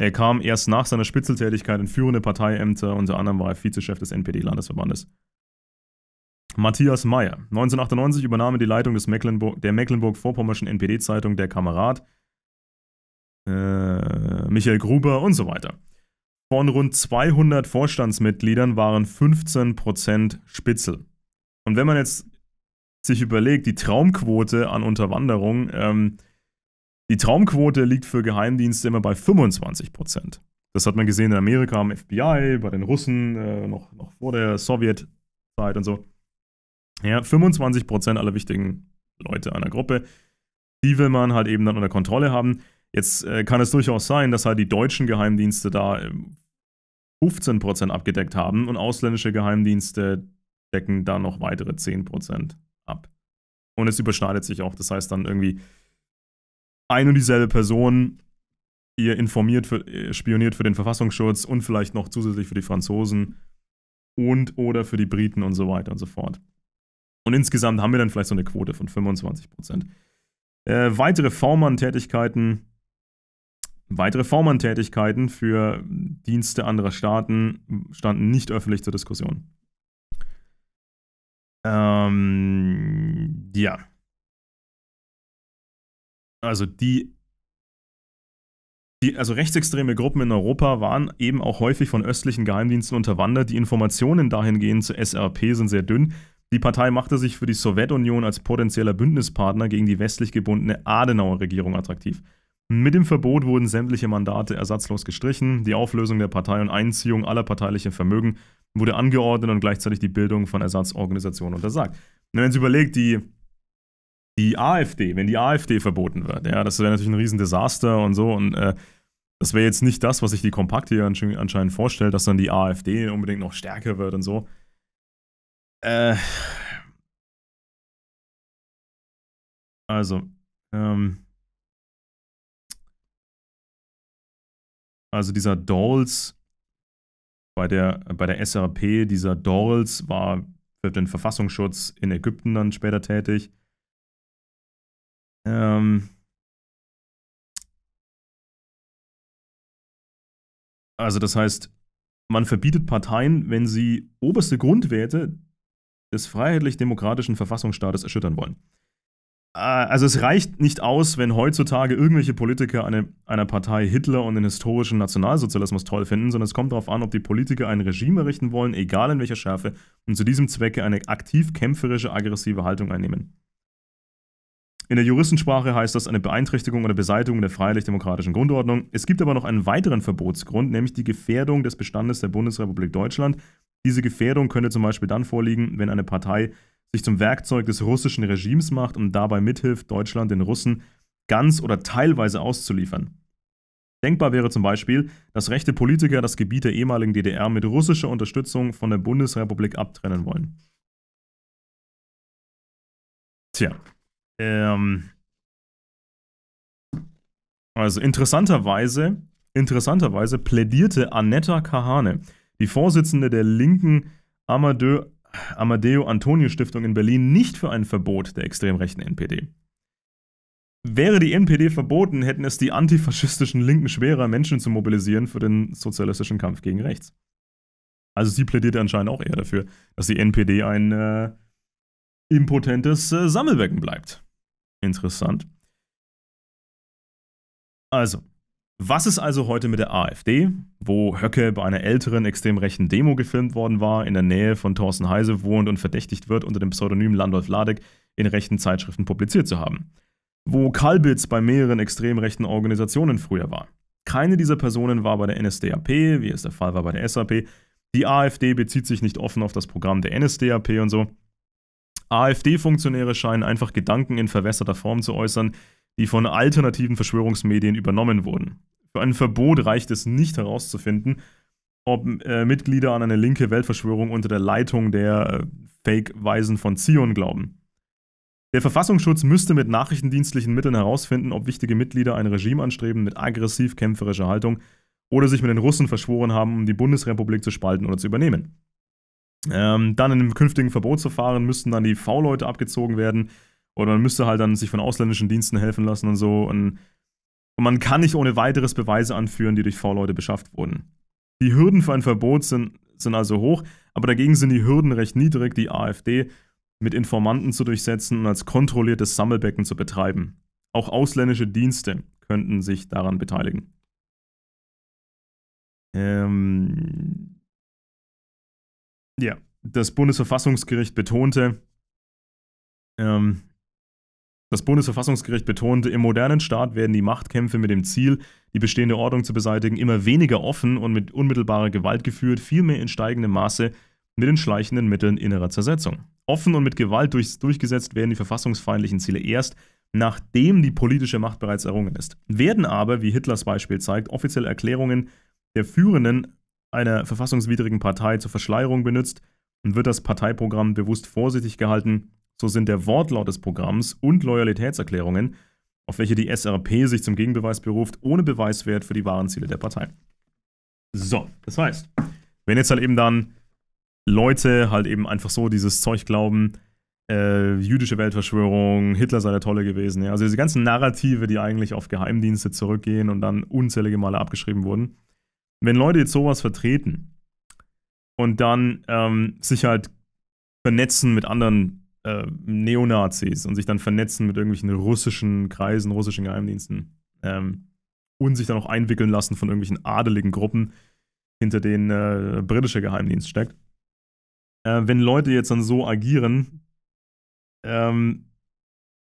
Er kam erst nach seiner Spitzeltätigkeit in führende Parteiämter, unter anderem war er Vizechef des NPD-Landesverbandes. Matthias Mayer. 1998 übernahm er die Leitung des Mecklenburg, der Mecklenburg-Vorpommerschen NPD-Zeitung Der Kamerad, äh, Michael Gruber und so weiter. Von rund 200 Vorstandsmitgliedern waren 15% Spitzel. Und wenn man jetzt sich überlegt, die Traumquote an Unterwanderung, ähm, die Traumquote liegt für Geheimdienste immer bei 25 Das hat man gesehen in Amerika am FBI, bei den Russen, äh, noch, noch vor der Sowjetzeit und so. Ja, 25 aller wichtigen Leute einer Gruppe, die will man halt eben dann unter Kontrolle haben. Jetzt äh, kann es durchaus sein, dass halt die deutschen Geheimdienste da 15% ähm, abgedeckt haben und ausländische Geheimdienste decken da noch weitere 10% ab. Und es überschneidet sich auch. Das heißt dann irgendwie, ein und dieselbe Person ihr informiert, für, äh, spioniert für den Verfassungsschutz und vielleicht noch zusätzlich für die Franzosen und oder für die Briten und so weiter und so fort. Und insgesamt haben wir dann vielleicht so eine Quote von 25 Äh, weitere V-Mann-Tätigkeiten Weitere Vormann-Tätigkeiten für Dienste anderer Staaten standen nicht öffentlich zur Diskussion. Ähm, ja. Also die, die, also rechtsextreme Gruppen in Europa waren eben auch häufig von östlichen Geheimdiensten unterwandert. Die Informationen dahingehend zur SRP sind sehr dünn. Die Partei machte sich für die Sowjetunion als potenzieller Bündnispartner gegen die westlich gebundene Adenauer-Regierung attraktiv. Mit dem Verbot wurden sämtliche Mandate ersatzlos gestrichen, die Auflösung der Partei und Einziehung aller parteilichen Vermögen wurde angeordnet und gleichzeitig die Bildung von Ersatzorganisationen untersagt. Und wenn Sie überlegt, die, die AfD, wenn die AfD verboten wird, ja, das wäre natürlich ein Riesendesaster und so und äh, das wäre jetzt nicht das, was sich die Kompakte hier anscheinend vorstellt, dass dann die AfD unbedingt noch stärker wird und so. Äh, also, ähm, also dieser Dolls bei der, bei der SAP, dieser Dolls war für den Verfassungsschutz in Ägypten dann später tätig. Ähm also das heißt, man verbietet Parteien, wenn sie oberste Grundwerte des freiheitlich-demokratischen Verfassungsstaates erschüttern wollen. Äh, also es reicht nicht aus, wenn heutzutage irgendwelche Politiker eine, einer Partei Hitler und den historischen Nationalsozialismus toll finden, sondern es kommt darauf an, ob die Politiker ein Regime errichten wollen, egal in welcher Schärfe, und zu diesem Zwecke eine aktiv kämpferische, aggressive Haltung einnehmen. In der Juristensprache heißt das eine Beeinträchtigung oder Beseitigung der freiheitlich-demokratischen Grundordnung. Es gibt aber noch einen weiteren Verbotsgrund, nämlich die Gefährdung des Bestandes der Bundesrepublik Deutschland. Diese Gefährdung könnte zum Beispiel dann vorliegen, wenn eine Partei sich zum Werkzeug des russischen Regimes macht und dabei mithilft, Deutschland den Russen ganz oder teilweise auszuliefern. Denkbar wäre zum Beispiel, dass rechte Politiker das Gebiet der ehemaligen DDR mit russischer Unterstützung von der Bundesrepublik abtrennen wollen. Tja. Ähm, also interessanterweise, interessanterweise plädierte Annetta Kahane, die Vorsitzende der linken Amadeu Amadeo Antonio Stiftung in Berlin nicht für ein Verbot der extrem rechten NPD. Wäre die NPD verboten, hätten es die antifaschistischen Linken schwerer, Menschen zu mobilisieren für den sozialistischen Kampf gegen rechts. Also sie plädiert anscheinend auch eher dafür, dass die NPD ein äh, impotentes äh, Sammelbecken bleibt. Interessant. Also, was ist also heute mit der AfD, wo Höcke bei einer älteren extrem rechten Demo gefilmt worden war, in der Nähe von Thorsten Heise wohnt und verdächtigt wird, unter dem Pseudonym Landolf Ladek in rechten Zeitschriften publiziert zu haben? Wo Kalbitz bei mehreren extrem rechten Organisationen früher war? Keine dieser Personen war bei der NSDAP, wie es der Fall war bei der SAP. Die AfD bezieht sich nicht offen auf das Programm der NSDAP und so. AfD-Funktionäre scheinen einfach Gedanken in verwässerter Form zu äußern, die von alternativen Verschwörungsmedien übernommen wurden. Für ein Verbot reicht es nicht herauszufinden, ob äh, Mitglieder an eine linke Weltverschwörung unter der Leitung der äh, Fake-Weisen von Zion glauben. Der Verfassungsschutz müsste mit nachrichtendienstlichen Mitteln herausfinden, ob wichtige Mitglieder ein Regime anstreben mit aggressiv kämpferischer Haltung oder sich mit den Russen verschworen haben, um die Bundesrepublik zu spalten oder zu übernehmen. Ähm, dann in einem künftigen Verbotsverfahren müssten dann die V-Leute abgezogen werden, oder man müsste halt dann sich von ausländischen Diensten helfen lassen und so. Und, und man kann nicht ohne weiteres Beweise anführen, die durch V-Leute beschafft wurden. Die Hürden für ein Verbot sind, sind also hoch, aber dagegen sind die Hürden recht niedrig, die AfD mit Informanten zu durchsetzen und als kontrolliertes Sammelbecken zu betreiben. Auch ausländische Dienste könnten sich daran beteiligen. Ähm ja, das Bundesverfassungsgericht betonte, ähm, das Bundesverfassungsgericht betonte, im modernen Staat werden die Machtkämpfe mit dem Ziel, die bestehende Ordnung zu beseitigen, immer weniger offen und mit unmittelbarer Gewalt geführt, vielmehr in steigendem Maße mit den schleichenden Mitteln innerer Zersetzung. Offen und mit Gewalt durch, durchgesetzt werden die verfassungsfeindlichen Ziele erst, nachdem die politische Macht bereits errungen ist. Werden aber, wie Hitlers Beispiel zeigt, offizielle Erklärungen der Führenden einer verfassungswidrigen Partei zur Verschleierung benutzt und wird das Parteiprogramm bewusst vorsichtig gehalten, so sind der Wortlaut des Programms und Loyalitätserklärungen, auf welche die SRP sich zum Gegenbeweis beruft, ohne Beweiswert für die wahren Ziele der Partei. So, das heißt, wenn jetzt halt eben dann Leute halt eben einfach so dieses Zeug glauben, äh, jüdische Weltverschwörung, Hitler sei der Tolle gewesen. Ja? Also diese ganzen Narrative, die eigentlich auf Geheimdienste zurückgehen und dann unzählige Male abgeschrieben wurden. Wenn Leute jetzt sowas vertreten und dann ähm, sich halt vernetzen mit anderen äh, Neonazis und sich dann vernetzen mit irgendwelchen russischen Kreisen, russischen Geheimdiensten ähm, und sich dann auch einwickeln lassen von irgendwelchen adeligen Gruppen, hinter denen äh, britischer Geheimdienst steckt. Äh, wenn Leute jetzt dann so agieren, ähm,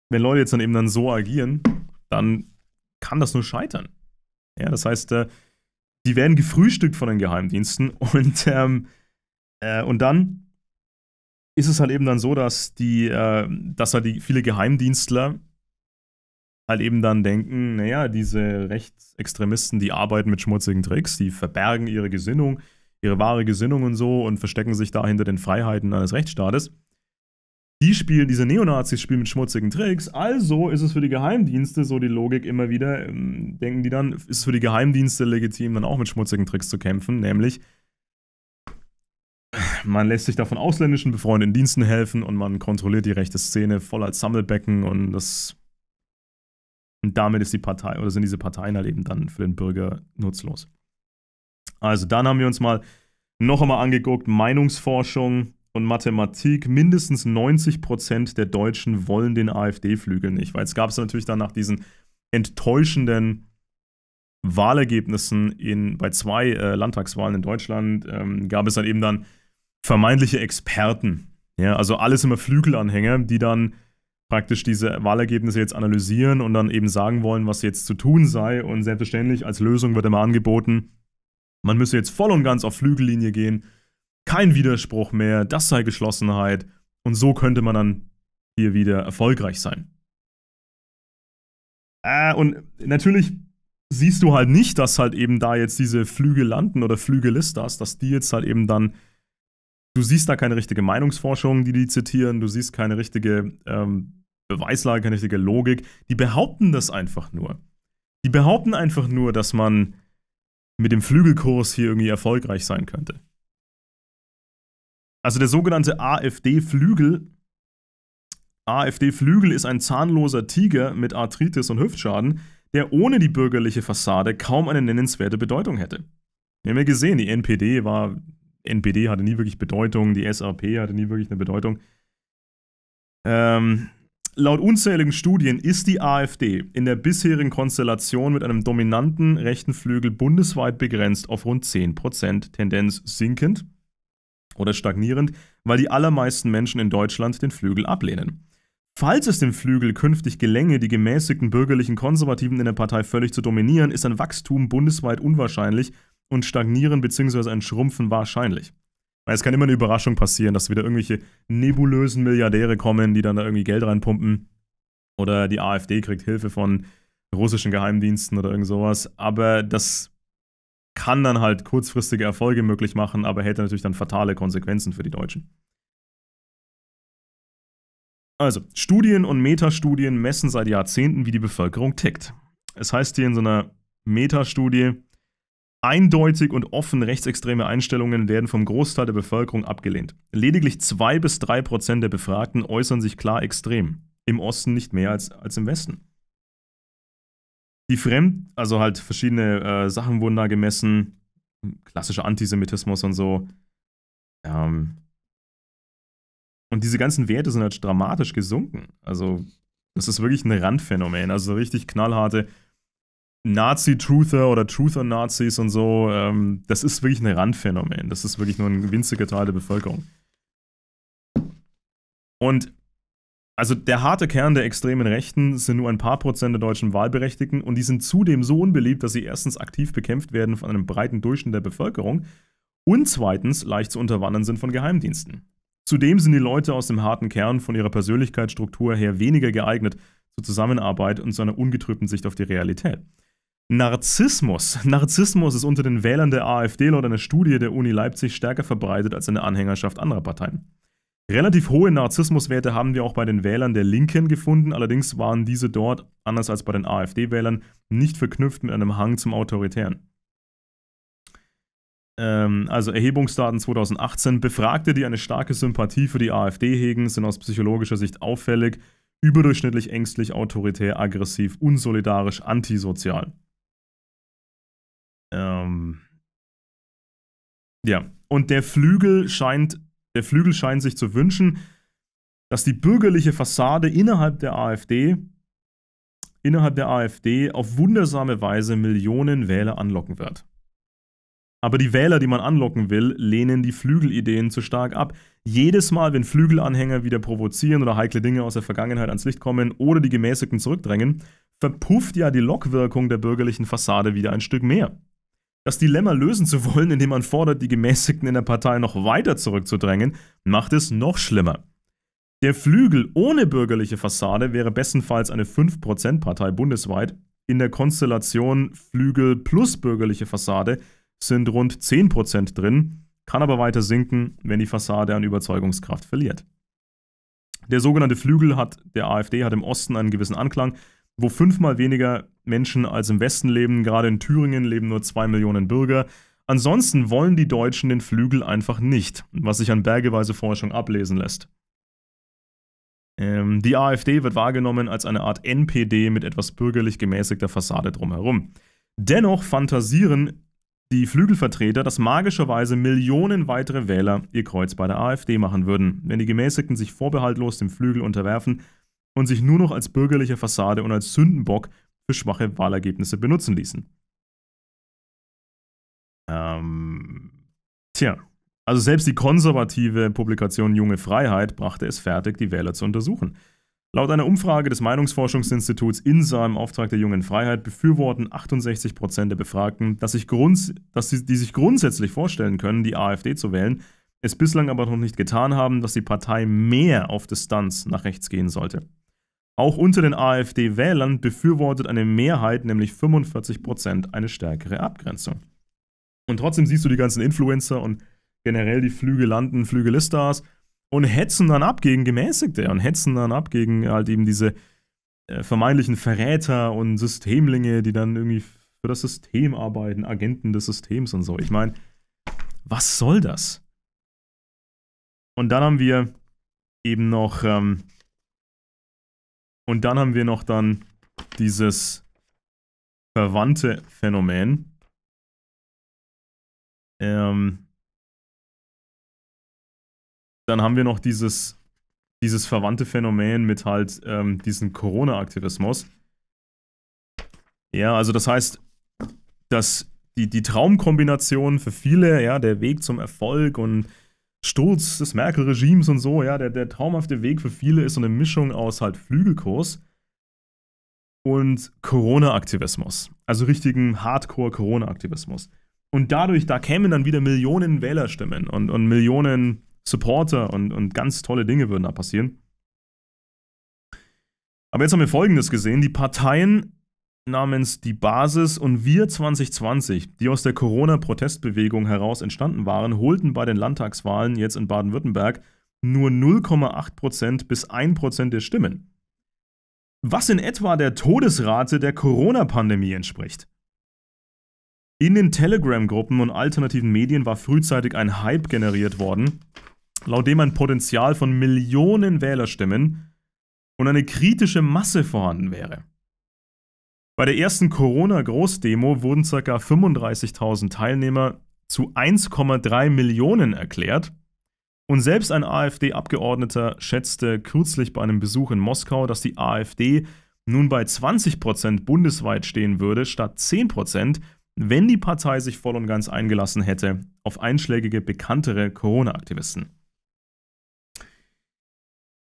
wenn Leute jetzt dann eben dann so agieren, dann kann das nur scheitern. Ja, das heißt, äh, die werden gefrühstückt von den Geheimdiensten und, ähm, äh, und dann ist es halt eben dann so, dass die, äh, dass halt die viele Geheimdienstler halt eben dann denken, naja, diese Rechtsextremisten, die arbeiten mit schmutzigen Tricks, die verbergen ihre Gesinnung, ihre wahre Gesinnung und so und verstecken sich da hinter den Freiheiten eines Rechtsstaates. Die spielen, diese Neonazis spielen mit schmutzigen Tricks, also ist es für die Geheimdienste, so die Logik immer wieder, ähm, denken die dann, ist es für die Geheimdienste legitim, dann auch mit schmutzigen Tricks zu kämpfen, nämlich man lässt sich da von ausländischen befreundeten Diensten helfen und man kontrolliert die rechte Szene voll als Sammelbecken und das. Und damit ist die Partei oder sind diese Parteien halt eben dann für den Bürger nutzlos. Also dann haben wir uns mal noch einmal angeguckt, Meinungsforschung und Mathematik. Mindestens 90 Prozent der Deutschen wollen den AfD-Flügel nicht, weil es gab es natürlich dann nach diesen enttäuschenden Wahlergebnissen in, bei zwei äh, Landtagswahlen in Deutschland ähm, gab es dann eben dann vermeintliche Experten. Ja, also alles immer Flügelanhänger, die dann praktisch diese Wahlergebnisse jetzt analysieren und dann eben sagen wollen, was jetzt zu tun sei. Und selbstverständlich als Lösung wird immer angeboten, man müsse jetzt voll und ganz auf Flügellinie gehen, kein Widerspruch mehr, das sei Geschlossenheit und so könnte man dann hier wieder erfolgreich sein. Äh, und natürlich siehst du halt nicht, dass halt eben da jetzt diese Flüge landen oder Flügelistas, dass die jetzt halt eben dann du siehst da keine richtige Meinungsforschung, die die zitieren, du siehst keine richtige ähm, Beweislage, keine richtige Logik. Die behaupten das einfach nur. Die behaupten einfach nur, dass man mit dem Flügelkurs hier irgendwie erfolgreich sein könnte. Also der sogenannte AfD-Flügel. AfD-Flügel ist ein zahnloser Tiger mit Arthritis und Hüftschaden, der ohne die bürgerliche Fassade kaum eine nennenswerte Bedeutung hätte. Wir haben ja gesehen, die NPD war NPD hatte nie wirklich Bedeutung, die SAP hatte nie wirklich eine Bedeutung. Ähm, laut unzähligen Studien ist die AfD in der bisherigen Konstellation mit einem dominanten rechten Flügel bundesweit begrenzt auf rund 10%, Tendenz sinkend oder stagnierend, weil die allermeisten Menschen in Deutschland den Flügel ablehnen. Falls es dem Flügel künftig gelänge, die gemäßigten bürgerlichen Konservativen in der Partei völlig zu dominieren, ist ein Wachstum bundesweit unwahrscheinlich und stagnieren bzw. ein Schrumpfen wahrscheinlich. Weil Es kann immer eine Überraschung passieren, dass wieder irgendwelche nebulösen Milliardäre kommen, die dann da irgendwie Geld reinpumpen. Oder die AfD kriegt Hilfe von russischen Geheimdiensten oder irgend sowas. Aber das kann dann halt kurzfristige Erfolge möglich machen, aber hätte natürlich dann fatale Konsequenzen für die Deutschen. Also, Studien und Metastudien messen seit Jahrzehnten, wie die Bevölkerung tickt. Es heißt hier in so einer Metastudie, Eindeutig und offen rechtsextreme Einstellungen werden vom Großteil der Bevölkerung abgelehnt. Lediglich 2 bis 3 Prozent der Befragten äußern sich klar extrem. Im Osten nicht mehr als, als im Westen. Die Fremd, also halt verschiedene äh, Sachen wurden da gemessen. Klassischer Antisemitismus und so. Ähm und diese ganzen Werte sind halt dramatisch gesunken. Also, das ist wirklich ein Randphänomen. Also, richtig knallharte Nazi-Truther oder Truther-Nazis und so, ähm, das ist wirklich ein Randphänomen. Das ist wirklich nur ein winziger Teil der Bevölkerung. Und also der harte Kern der extremen Rechten sind nur ein paar Prozent der deutschen Wahlberechtigten und die sind zudem so unbeliebt, dass sie erstens aktiv bekämpft werden von einem breiten Durchschnitt der Bevölkerung und zweitens leicht zu unterwandern sind von Geheimdiensten. Zudem sind die Leute aus dem harten Kern von ihrer Persönlichkeitsstruktur her weniger geeignet zur Zusammenarbeit und zu einer ungetrübten Sicht auf die Realität. Narzissmus. Narzissmus ist unter den Wählern der AfD laut einer Studie der Uni Leipzig stärker verbreitet als eine Anhängerschaft anderer Parteien. Relativ hohe Narzissmuswerte haben wir auch bei den Wählern der Linken gefunden, allerdings waren diese dort, anders als bei den AfD-Wählern, nicht verknüpft mit einem Hang zum Autoritären. Ähm, also Erhebungsdaten 2018, Befragte, die eine starke Sympathie für die AfD hegen, sind aus psychologischer Sicht auffällig, überdurchschnittlich ängstlich, autoritär, aggressiv, unsolidarisch, antisozial. Ähm, ja, und der Flügel scheint, der Flügel scheint sich zu wünschen, dass die bürgerliche Fassade innerhalb der AfD, innerhalb der AfD auf wundersame Weise Millionen Wähler anlocken wird. Aber die Wähler, die man anlocken will, lehnen die Flügelideen zu stark ab. Jedes Mal, wenn Flügelanhänger wieder provozieren oder heikle Dinge aus der Vergangenheit ans Licht kommen oder die Gemäßigten zurückdrängen, verpufft ja die Lockwirkung der bürgerlichen Fassade wieder ein Stück mehr. Das Dilemma lösen zu wollen, indem man fordert, die Gemäßigten in der Partei noch weiter zurückzudrängen, macht es noch schlimmer. Der Flügel ohne bürgerliche Fassade wäre bestenfalls eine 5%-Partei bundesweit. In der Konstellation Flügel plus bürgerliche Fassade sind rund 10% drin, kann aber weiter sinken, wenn die Fassade an Überzeugungskraft verliert. Der sogenannte Flügel hat, der AfD hat im Osten einen gewissen Anklang, wo fünfmal weniger Menschen als im Westen leben. Gerade in Thüringen leben nur zwei Millionen Bürger. Ansonsten wollen die Deutschen den Flügel einfach nicht, was sich an bergeweise Forschung ablesen lässt. Ähm, die AfD wird wahrgenommen als eine Art NPD mit etwas bürgerlich gemäßigter Fassade drumherum. Dennoch fantasieren die Flügelvertreter, dass magischerweise Millionen weitere Wähler ihr Kreuz bei der AfD machen würden. Wenn die Gemäßigten sich vorbehaltlos dem Flügel unterwerfen, und sich nur noch als bürgerliche Fassade und als Sündenbock für schwache Wahlergebnisse benutzen ließen. Ähm, tja, also selbst die konservative Publikation Junge Freiheit brachte es fertig, die Wähler zu untersuchen. Laut einer Umfrage des Meinungsforschungsinstituts INSA im Auftrag der Jungen Freiheit befürworten 68% der Befragten, dass sich Grund, dass die, die sich grundsätzlich vorstellen können, die AfD zu wählen, es bislang aber noch nicht getan haben, dass die Partei mehr auf Distanz nach rechts gehen sollte. Auch unter den AfD-Wählern befürwortet eine Mehrheit, nämlich 45 Prozent, eine stärkere Abgrenzung. Und trotzdem siehst du die ganzen Influencer und generell die Flügelanden, Flügelistas und hetzen dann ab gegen Gemäßigte und hetzen dann ab gegen halt eben diese äh, vermeintlichen Verräter und Systemlinge, die dann irgendwie für das System arbeiten, Agenten des Systems und so. Ich meine, was soll das? Und dann haben wir eben noch, ähm, und dann haben wir noch dann dieses verwandte Phänomen. Ähm, dann haben wir noch dieses, dieses verwandte Phänomen mit halt ähm, diesem Corona-Aktivismus. Ja, also das heißt, dass die, die Traumkombination für viele, ja, der Weg zum Erfolg und Sturz des Merkel-Regimes und so, ja, der, der traumhafte Weg für viele ist so eine Mischung aus halt Flügelkurs und Corona-Aktivismus. Also richtigen Hardcore-Corona-Aktivismus. Und dadurch, da kämen dann wieder Millionen Wählerstimmen und, und Millionen Supporter und, und ganz tolle Dinge würden da passieren. Aber jetzt haben wir Folgendes gesehen. Die Parteien namens Die Basis und Wir 2020, die aus der Corona-Protestbewegung heraus entstanden waren, holten bei den Landtagswahlen jetzt in Baden-Württemberg nur 0,8% bis 1% der Stimmen. Was in etwa der Todesrate der Corona-Pandemie entspricht. In den Telegram-Gruppen und alternativen Medien war frühzeitig ein Hype generiert worden, laut dem ein Potenzial von Millionen Wählerstimmen und eine kritische Masse vorhanden wäre. Bei der ersten Corona-Großdemo wurden ca. 35.000 Teilnehmer zu 1,3 Millionen erklärt. Und selbst ein AfD-Abgeordneter schätzte kürzlich bei einem Besuch in Moskau, dass die AfD nun bei 20% bundesweit stehen würde, statt 10%, wenn die Partei sich voll und ganz eingelassen hätte auf einschlägige, bekanntere Corona-Aktivisten.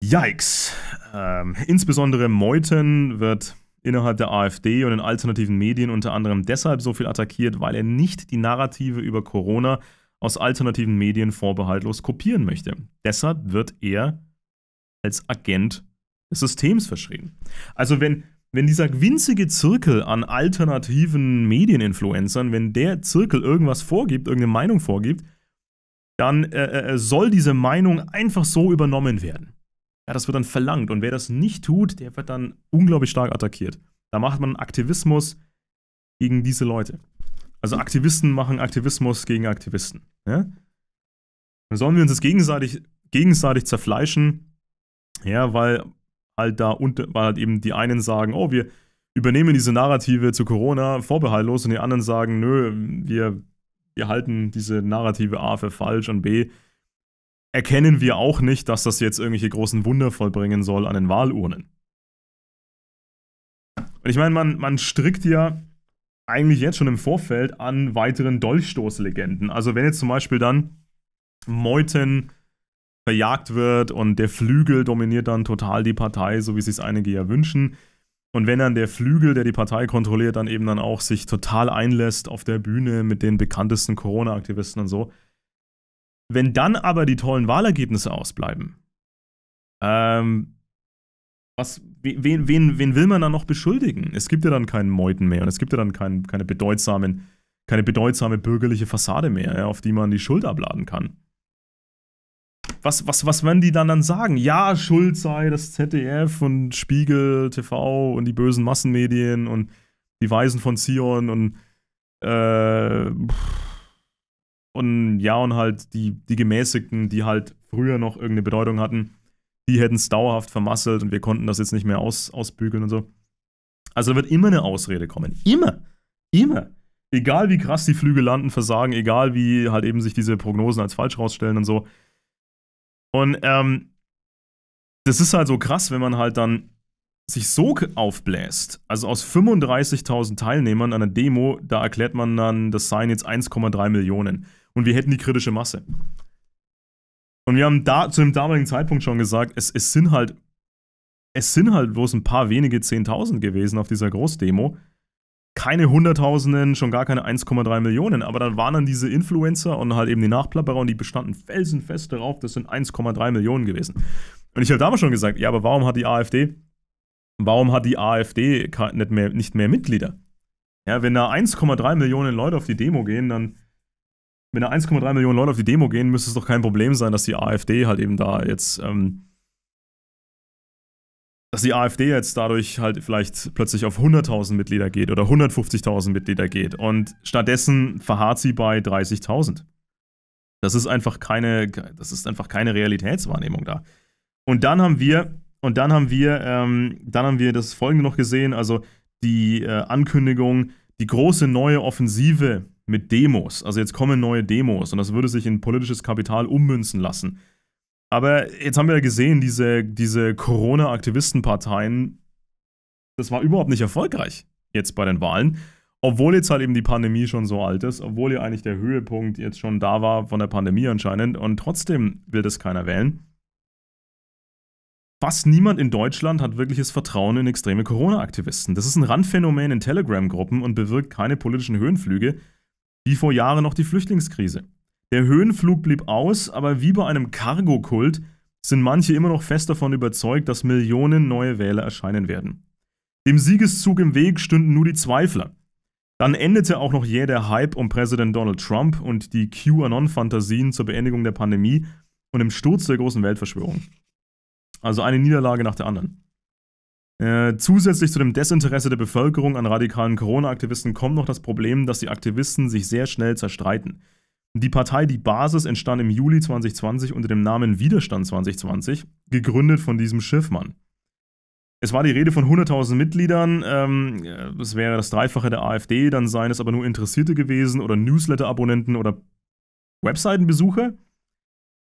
Yikes. Ähm, insbesondere Meuthen wird innerhalb der AfD und in alternativen Medien unter anderem deshalb so viel attackiert, weil er nicht die Narrative über Corona aus alternativen Medien vorbehaltlos kopieren möchte. Deshalb wird er als Agent des Systems verschrieben. Also wenn, wenn dieser winzige Zirkel an alternativen Medieninfluencern, wenn der Zirkel irgendwas vorgibt, irgendeine Meinung vorgibt, dann äh, äh soll diese Meinung einfach so übernommen werden ja, das wird dann verlangt. Und wer das nicht tut, der wird dann unglaublich stark attackiert. Da macht man Aktivismus gegen diese Leute. Also Aktivisten machen Aktivismus gegen Aktivisten. Ja? Dann sollen wir uns das gegenseitig, gegenseitig zerfleischen, ja, weil halt da unter, weil halt eben die einen sagen, oh, wir übernehmen diese Narrative zu Corona vorbehaltlos und die anderen sagen, nö, wir, wir halten diese Narrative A für falsch und B erkennen wir auch nicht, dass das jetzt irgendwelche großen Wunder vollbringen soll an den Wahlurnen. Und ich meine, man, man strickt ja eigentlich jetzt schon im Vorfeld an weiteren Dolchstoßlegenden. Also wenn jetzt zum Beispiel dann Meuten verjagt wird und der Flügel dominiert dann total die Partei, so wie sich einige ja wünschen. Und wenn dann der Flügel, der die Partei kontrolliert, dann eben dann auch sich total einlässt auf der Bühne mit den bekanntesten Corona-Aktivisten und so, wenn dann aber die tollen Wahlergebnisse ausbleiben, ähm, was, wen, wen, wen will man dann noch beschuldigen? Es gibt ja dann keinen Meuten mehr und es gibt ja dann kein, keine, bedeutsamen, keine bedeutsame bürgerliche Fassade mehr, ja, auf die man die Schuld abladen kann. Was, was, was werden die dann dann sagen? Ja, schuld sei das ZDF und Spiegel TV und die bösen Massenmedien und die Weisen von Zion und äh, pff und ja, und halt die, die Gemäßigten, die halt früher noch irgendeine Bedeutung hatten, die hätten es dauerhaft vermasselt und wir konnten das jetzt nicht mehr aus, ausbügeln und so. Also da wird immer eine Ausrede kommen. Immer. Immer. Egal wie krass die Flüge landen, versagen, egal wie halt eben sich diese Prognosen als falsch rausstellen und so. Und ähm, das ist halt so krass, wenn man halt dann sich so aufbläst. Also aus 35.000 Teilnehmern an einer Demo, da erklärt man dann, das seien jetzt 1,3 Millionen und wir hätten die kritische Masse. Und wir haben da zu dem damaligen Zeitpunkt schon gesagt, es, es sind halt es sind halt bloß ein paar wenige 10.000 gewesen auf dieser Großdemo. Keine Hunderttausenden, schon gar keine 1,3 Millionen, aber dann waren dann diese Influencer und halt eben die Nachplapperer und die bestanden felsenfest darauf, das sind 1,3 Millionen gewesen. Und ich habe damals schon gesagt, ja, aber warum hat die AfD, warum hat die AfD nicht mehr, nicht mehr Mitglieder? Ja, wenn da 1,3 Millionen Leute auf die Demo gehen, dann wenn da 1,3 Millionen Leute auf die Demo gehen, müsste es doch kein Problem sein, dass die AfD halt eben da jetzt, ähm, dass die AfD jetzt dadurch halt vielleicht plötzlich auf 100.000 Mitglieder geht oder 150.000 Mitglieder geht und stattdessen verharrt sie bei 30.000. Das ist einfach keine, das ist einfach keine Realitätswahrnehmung da. Und dann haben wir, und dann haben wir, ähm, dann haben wir das Folgende noch gesehen, also die äh, Ankündigung, die große neue Offensive mit Demos. Also jetzt kommen neue Demos und das würde sich in politisches Kapital ummünzen lassen. Aber jetzt haben wir ja gesehen, diese, diese Corona-Aktivistenparteien, das war überhaupt nicht erfolgreich jetzt bei den Wahlen. Obwohl jetzt halt eben die Pandemie schon so alt ist, obwohl ja eigentlich der Höhepunkt jetzt schon da war von der Pandemie anscheinend und trotzdem will das keiner wählen. Fast niemand in Deutschland hat wirkliches Vertrauen in extreme Corona-Aktivisten. Das ist ein Randphänomen in Telegram-Gruppen und bewirkt keine politischen Höhenflüge, wie vor Jahren noch die Flüchtlingskrise. Der Höhenflug blieb aus, aber wie bei einem Cargo-Kult sind manche immer noch fest davon überzeugt, dass Millionen neue Wähler erscheinen werden. Dem Siegeszug im Weg stünden nur die Zweifler. Dann endete auch noch jäh der Hype um Präsident Donald Trump und die QAnon-Fantasien zur Beendigung der Pandemie und im Sturz der großen Weltverschwörung. Also eine Niederlage nach der anderen. Äh, zusätzlich zu dem Desinteresse der Bevölkerung an radikalen Corona-Aktivisten kommt noch das Problem, dass die Aktivisten sich sehr schnell zerstreiten. Die Partei Die Basis entstand im Juli 2020 unter dem Namen Widerstand 2020, gegründet von diesem Schiffmann. Es war die Rede von 100.000 Mitgliedern, ähm, äh, wäre das Dreifache der AfD, dann seien es aber nur Interessierte gewesen oder Newsletter-Abonnenten oder Webseitenbesucher.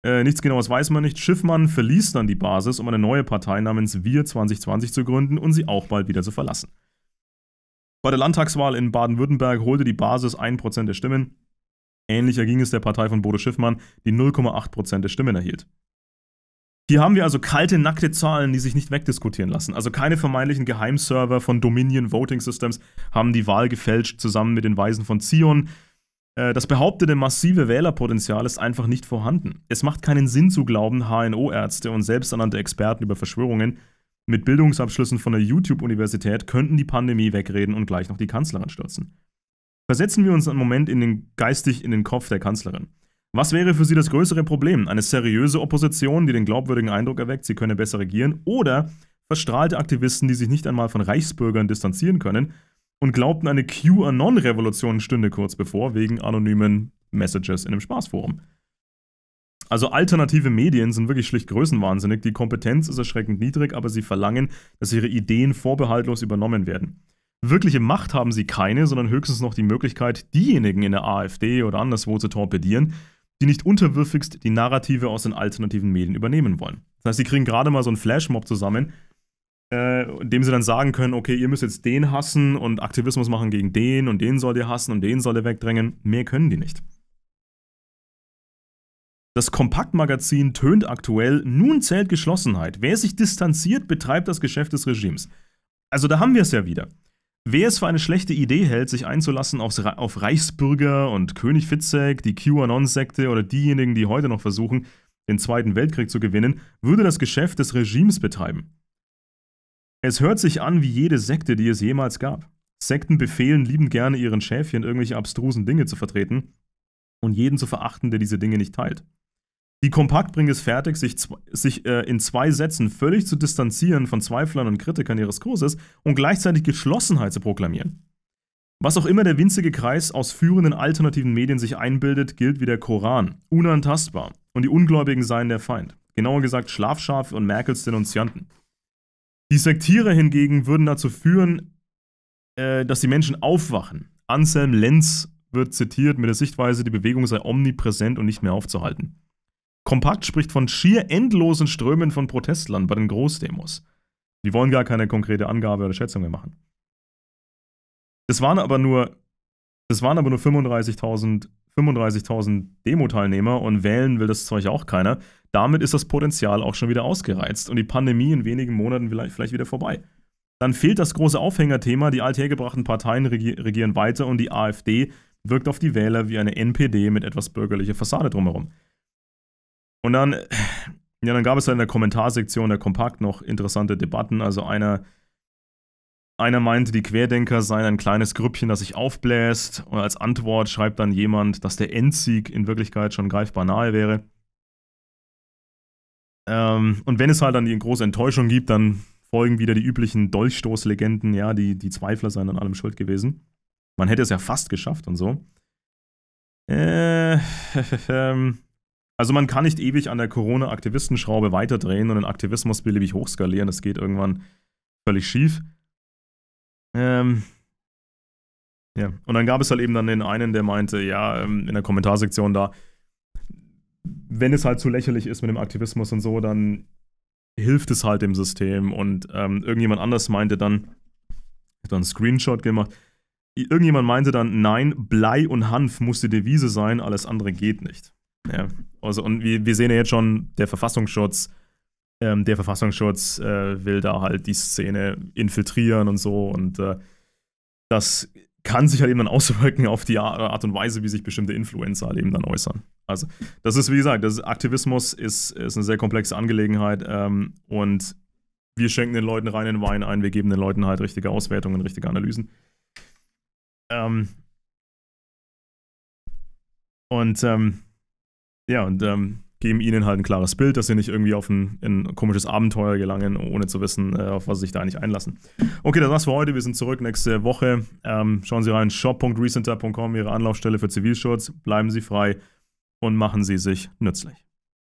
Äh, nichts genaues weiß man nicht. Schiffmann verließ dann die Basis, um eine neue Partei namens Wir 2020 zu gründen und sie auch bald wieder zu verlassen. Bei der Landtagswahl in Baden-Württemberg holte die Basis 1% der Stimmen. Ähnlich erging es der Partei von Bodo Schiffmann, die 0,8% der Stimmen erhielt. Hier haben wir also kalte, nackte Zahlen, die sich nicht wegdiskutieren lassen. Also keine vermeintlichen Geheimserver von Dominion Voting Systems haben die Wahl gefälscht, zusammen mit den Weisen von Zion. Äh, das behauptete massive Wählerpotenzial ist einfach nicht vorhanden. Es macht keinen Sinn zu glauben, HNO-Ärzte und selbsternannte Experten über Verschwörungen mit Bildungsabschlüssen von der YouTube-Universität könnten die Pandemie wegreden und gleich noch die Kanzlerin stürzen. Versetzen wir uns einen Moment in den, geistig in den Kopf der Kanzlerin. Was wäre für sie das größere Problem? Eine seriöse Opposition, die den glaubwürdigen Eindruck erweckt, sie könne besser regieren, oder verstrahlte Aktivisten, die sich nicht einmal von Reichsbürgern distanzieren können und glaubten, eine QAnon-Revolution stünde kurz bevor, wegen anonymen Messages in einem Spaßforum. Also alternative Medien sind wirklich schlicht größenwahnsinnig. Die Kompetenz ist erschreckend niedrig, aber sie verlangen, dass ihre Ideen vorbehaltlos übernommen werden. Wirkliche Macht haben sie keine, sondern höchstens noch die Möglichkeit, diejenigen in der AfD oder anderswo zu torpedieren, die nicht unterwürfigst die Narrative aus den alternativen Medien übernehmen wollen. Das heißt, sie kriegen gerade mal so einen Flashmob zusammen, äh, dem sie dann sagen können, okay, ihr müsst jetzt den hassen und Aktivismus machen gegen den und den sollt ihr hassen und den sollt ihr wegdrängen. Mehr können die nicht. Das Kompaktmagazin tönt aktuell, nun zählt Geschlossenheit. Wer sich distanziert, betreibt das Geschäft des Regimes. Also da haben wir es ja wieder. Wer es für eine schlechte Idee hält, sich einzulassen auf Reichsbürger und König Fitzek, die QAnon-Sekte oder diejenigen, die heute noch versuchen, den Zweiten Weltkrieg zu gewinnen, würde das Geschäft des Regimes betreiben. Es hört sich an wie jede Sekte, die es jemals gab. Sekten befehlen liebend gerne ihren Schäfchen, irgendwelche abstrusen Dinge zu vertreten und jeden zu verachten, der diese Dinge nicht teilt. Die Kompakt bringt es fertig, sich, sich äh, in zwei Sätzen völlig zu distanzieren von Zweiflern und Kritikern ihres Kurses und gleichzeitig Geschlossenheit zu proklamieren. Was auch immer der winzige Kreis aus führenden alternativen Medien sich einbildet, gilt wie der Koran, unantastbar und die Ungläubigen seien der Feind. Genauer gesagt Schlafschafe und Merkels Denunzianten. Die Sektiere hingegen würden dazu führen, äh, dass die Menschen aufwachen. Anselm Lenz wird zitiert mit der Sichtweise, die Bewegung sei omnipräsent und nicht mehr aufzuhalten. Kompakt spricht von schier endlosen Strömen von Protestlern bei den Großdemos. Die wollen gar keine konkrete Angabe oder Schätzung mehr machen. Es waren aber nur, das waren aber nur 35.000 35 Demo-Teilnehmer und wählen will das Zeug auch keiner. Damit ist das Potenzial auch schon wieder ausgereizt und die Pandemie in wenigen Monaten vielleicht wieder vorbei. Dann fehlt das große Aufhängerthema, die althergebrachten Parteien regieren weiter und die AfD wirkt auf die Wähler wie eine NPD mit etwas bürgerlicher Fassade drumherum. Und dann, ja, dann gab es halt in der Kommentarsektion der Kompakt noch interessante Debatten. Also einer, einer meinte, die Querdenker seien ein kleines Grüppchen, das sich aufbläst. Und als Antwort schreibt dann jemand, dass der Endsieg in Wirklichkeit schon greifbar nahe wäre. Ähm, und wenn es halt dann die große Enttäuschung gibt, dann folgen wieder die üblichen Dolchstoßlegenden, ja, die, die Zweifler seien an allem schuld gewesen. Man hätte es ja fast geschafft und so. Äh, ähm, also man kann nicht ewig an der Corona-Aktivistenschraube weiterdrehen und den Aktivismus beliebig hochskalieren. Das geht irgendwann völlig schief. Ähm, ja, und dann gab es halt eben dann den einen, der meinte, ja, ähm, in der Kommentarsektion da, wenn es halt zu lächerlich ist mit dem Aktivismus und so, dann hilft es halt dem System. Und ähm, irgendjemand anders meinte dann, hat dann einen Screenshot gemacht. Irgendjemand meinte dann, nein, Blei und Hanf muss die Devise sein, alles andere geht nicht. Ja. Also, und wir, wir sehen ja jetzt schon, der Verfassungsschutz, ähm, der Verfassungsschutz äh, will da halt die Szene infiltrieren und so. Und äh, das kann sich halt eben dann auswirken auf die Art und Weise, wie sich bestimmte Influencer halt eben dann äußern. Also, das ist, wie gesagt, das Aktivismus ist, ist eine sehr komplexe Angelegenheit ähm, und wir schenken den Leuten reinen Wein ein, wir geben den Leuten halt richtige Auswertungen, richtige Analysen. Ähm und ähm, ja, und ähm, geben ihnen halt ein klares Bild, dass sie nicht irgendwie auf ein, ein komisches Abenteuer gelangen, ohne zu wissen, äh, auf was sie sich da eigentlich einlassen. Okay, das war's für heute. Wir sind zurück nächste Woche. Ähm, schauen Sie rein, shop.recenter.com, Ihre Anlaufstelle für Zivilschutz. Bleiben Sie frei und machen Sie sich nützlich.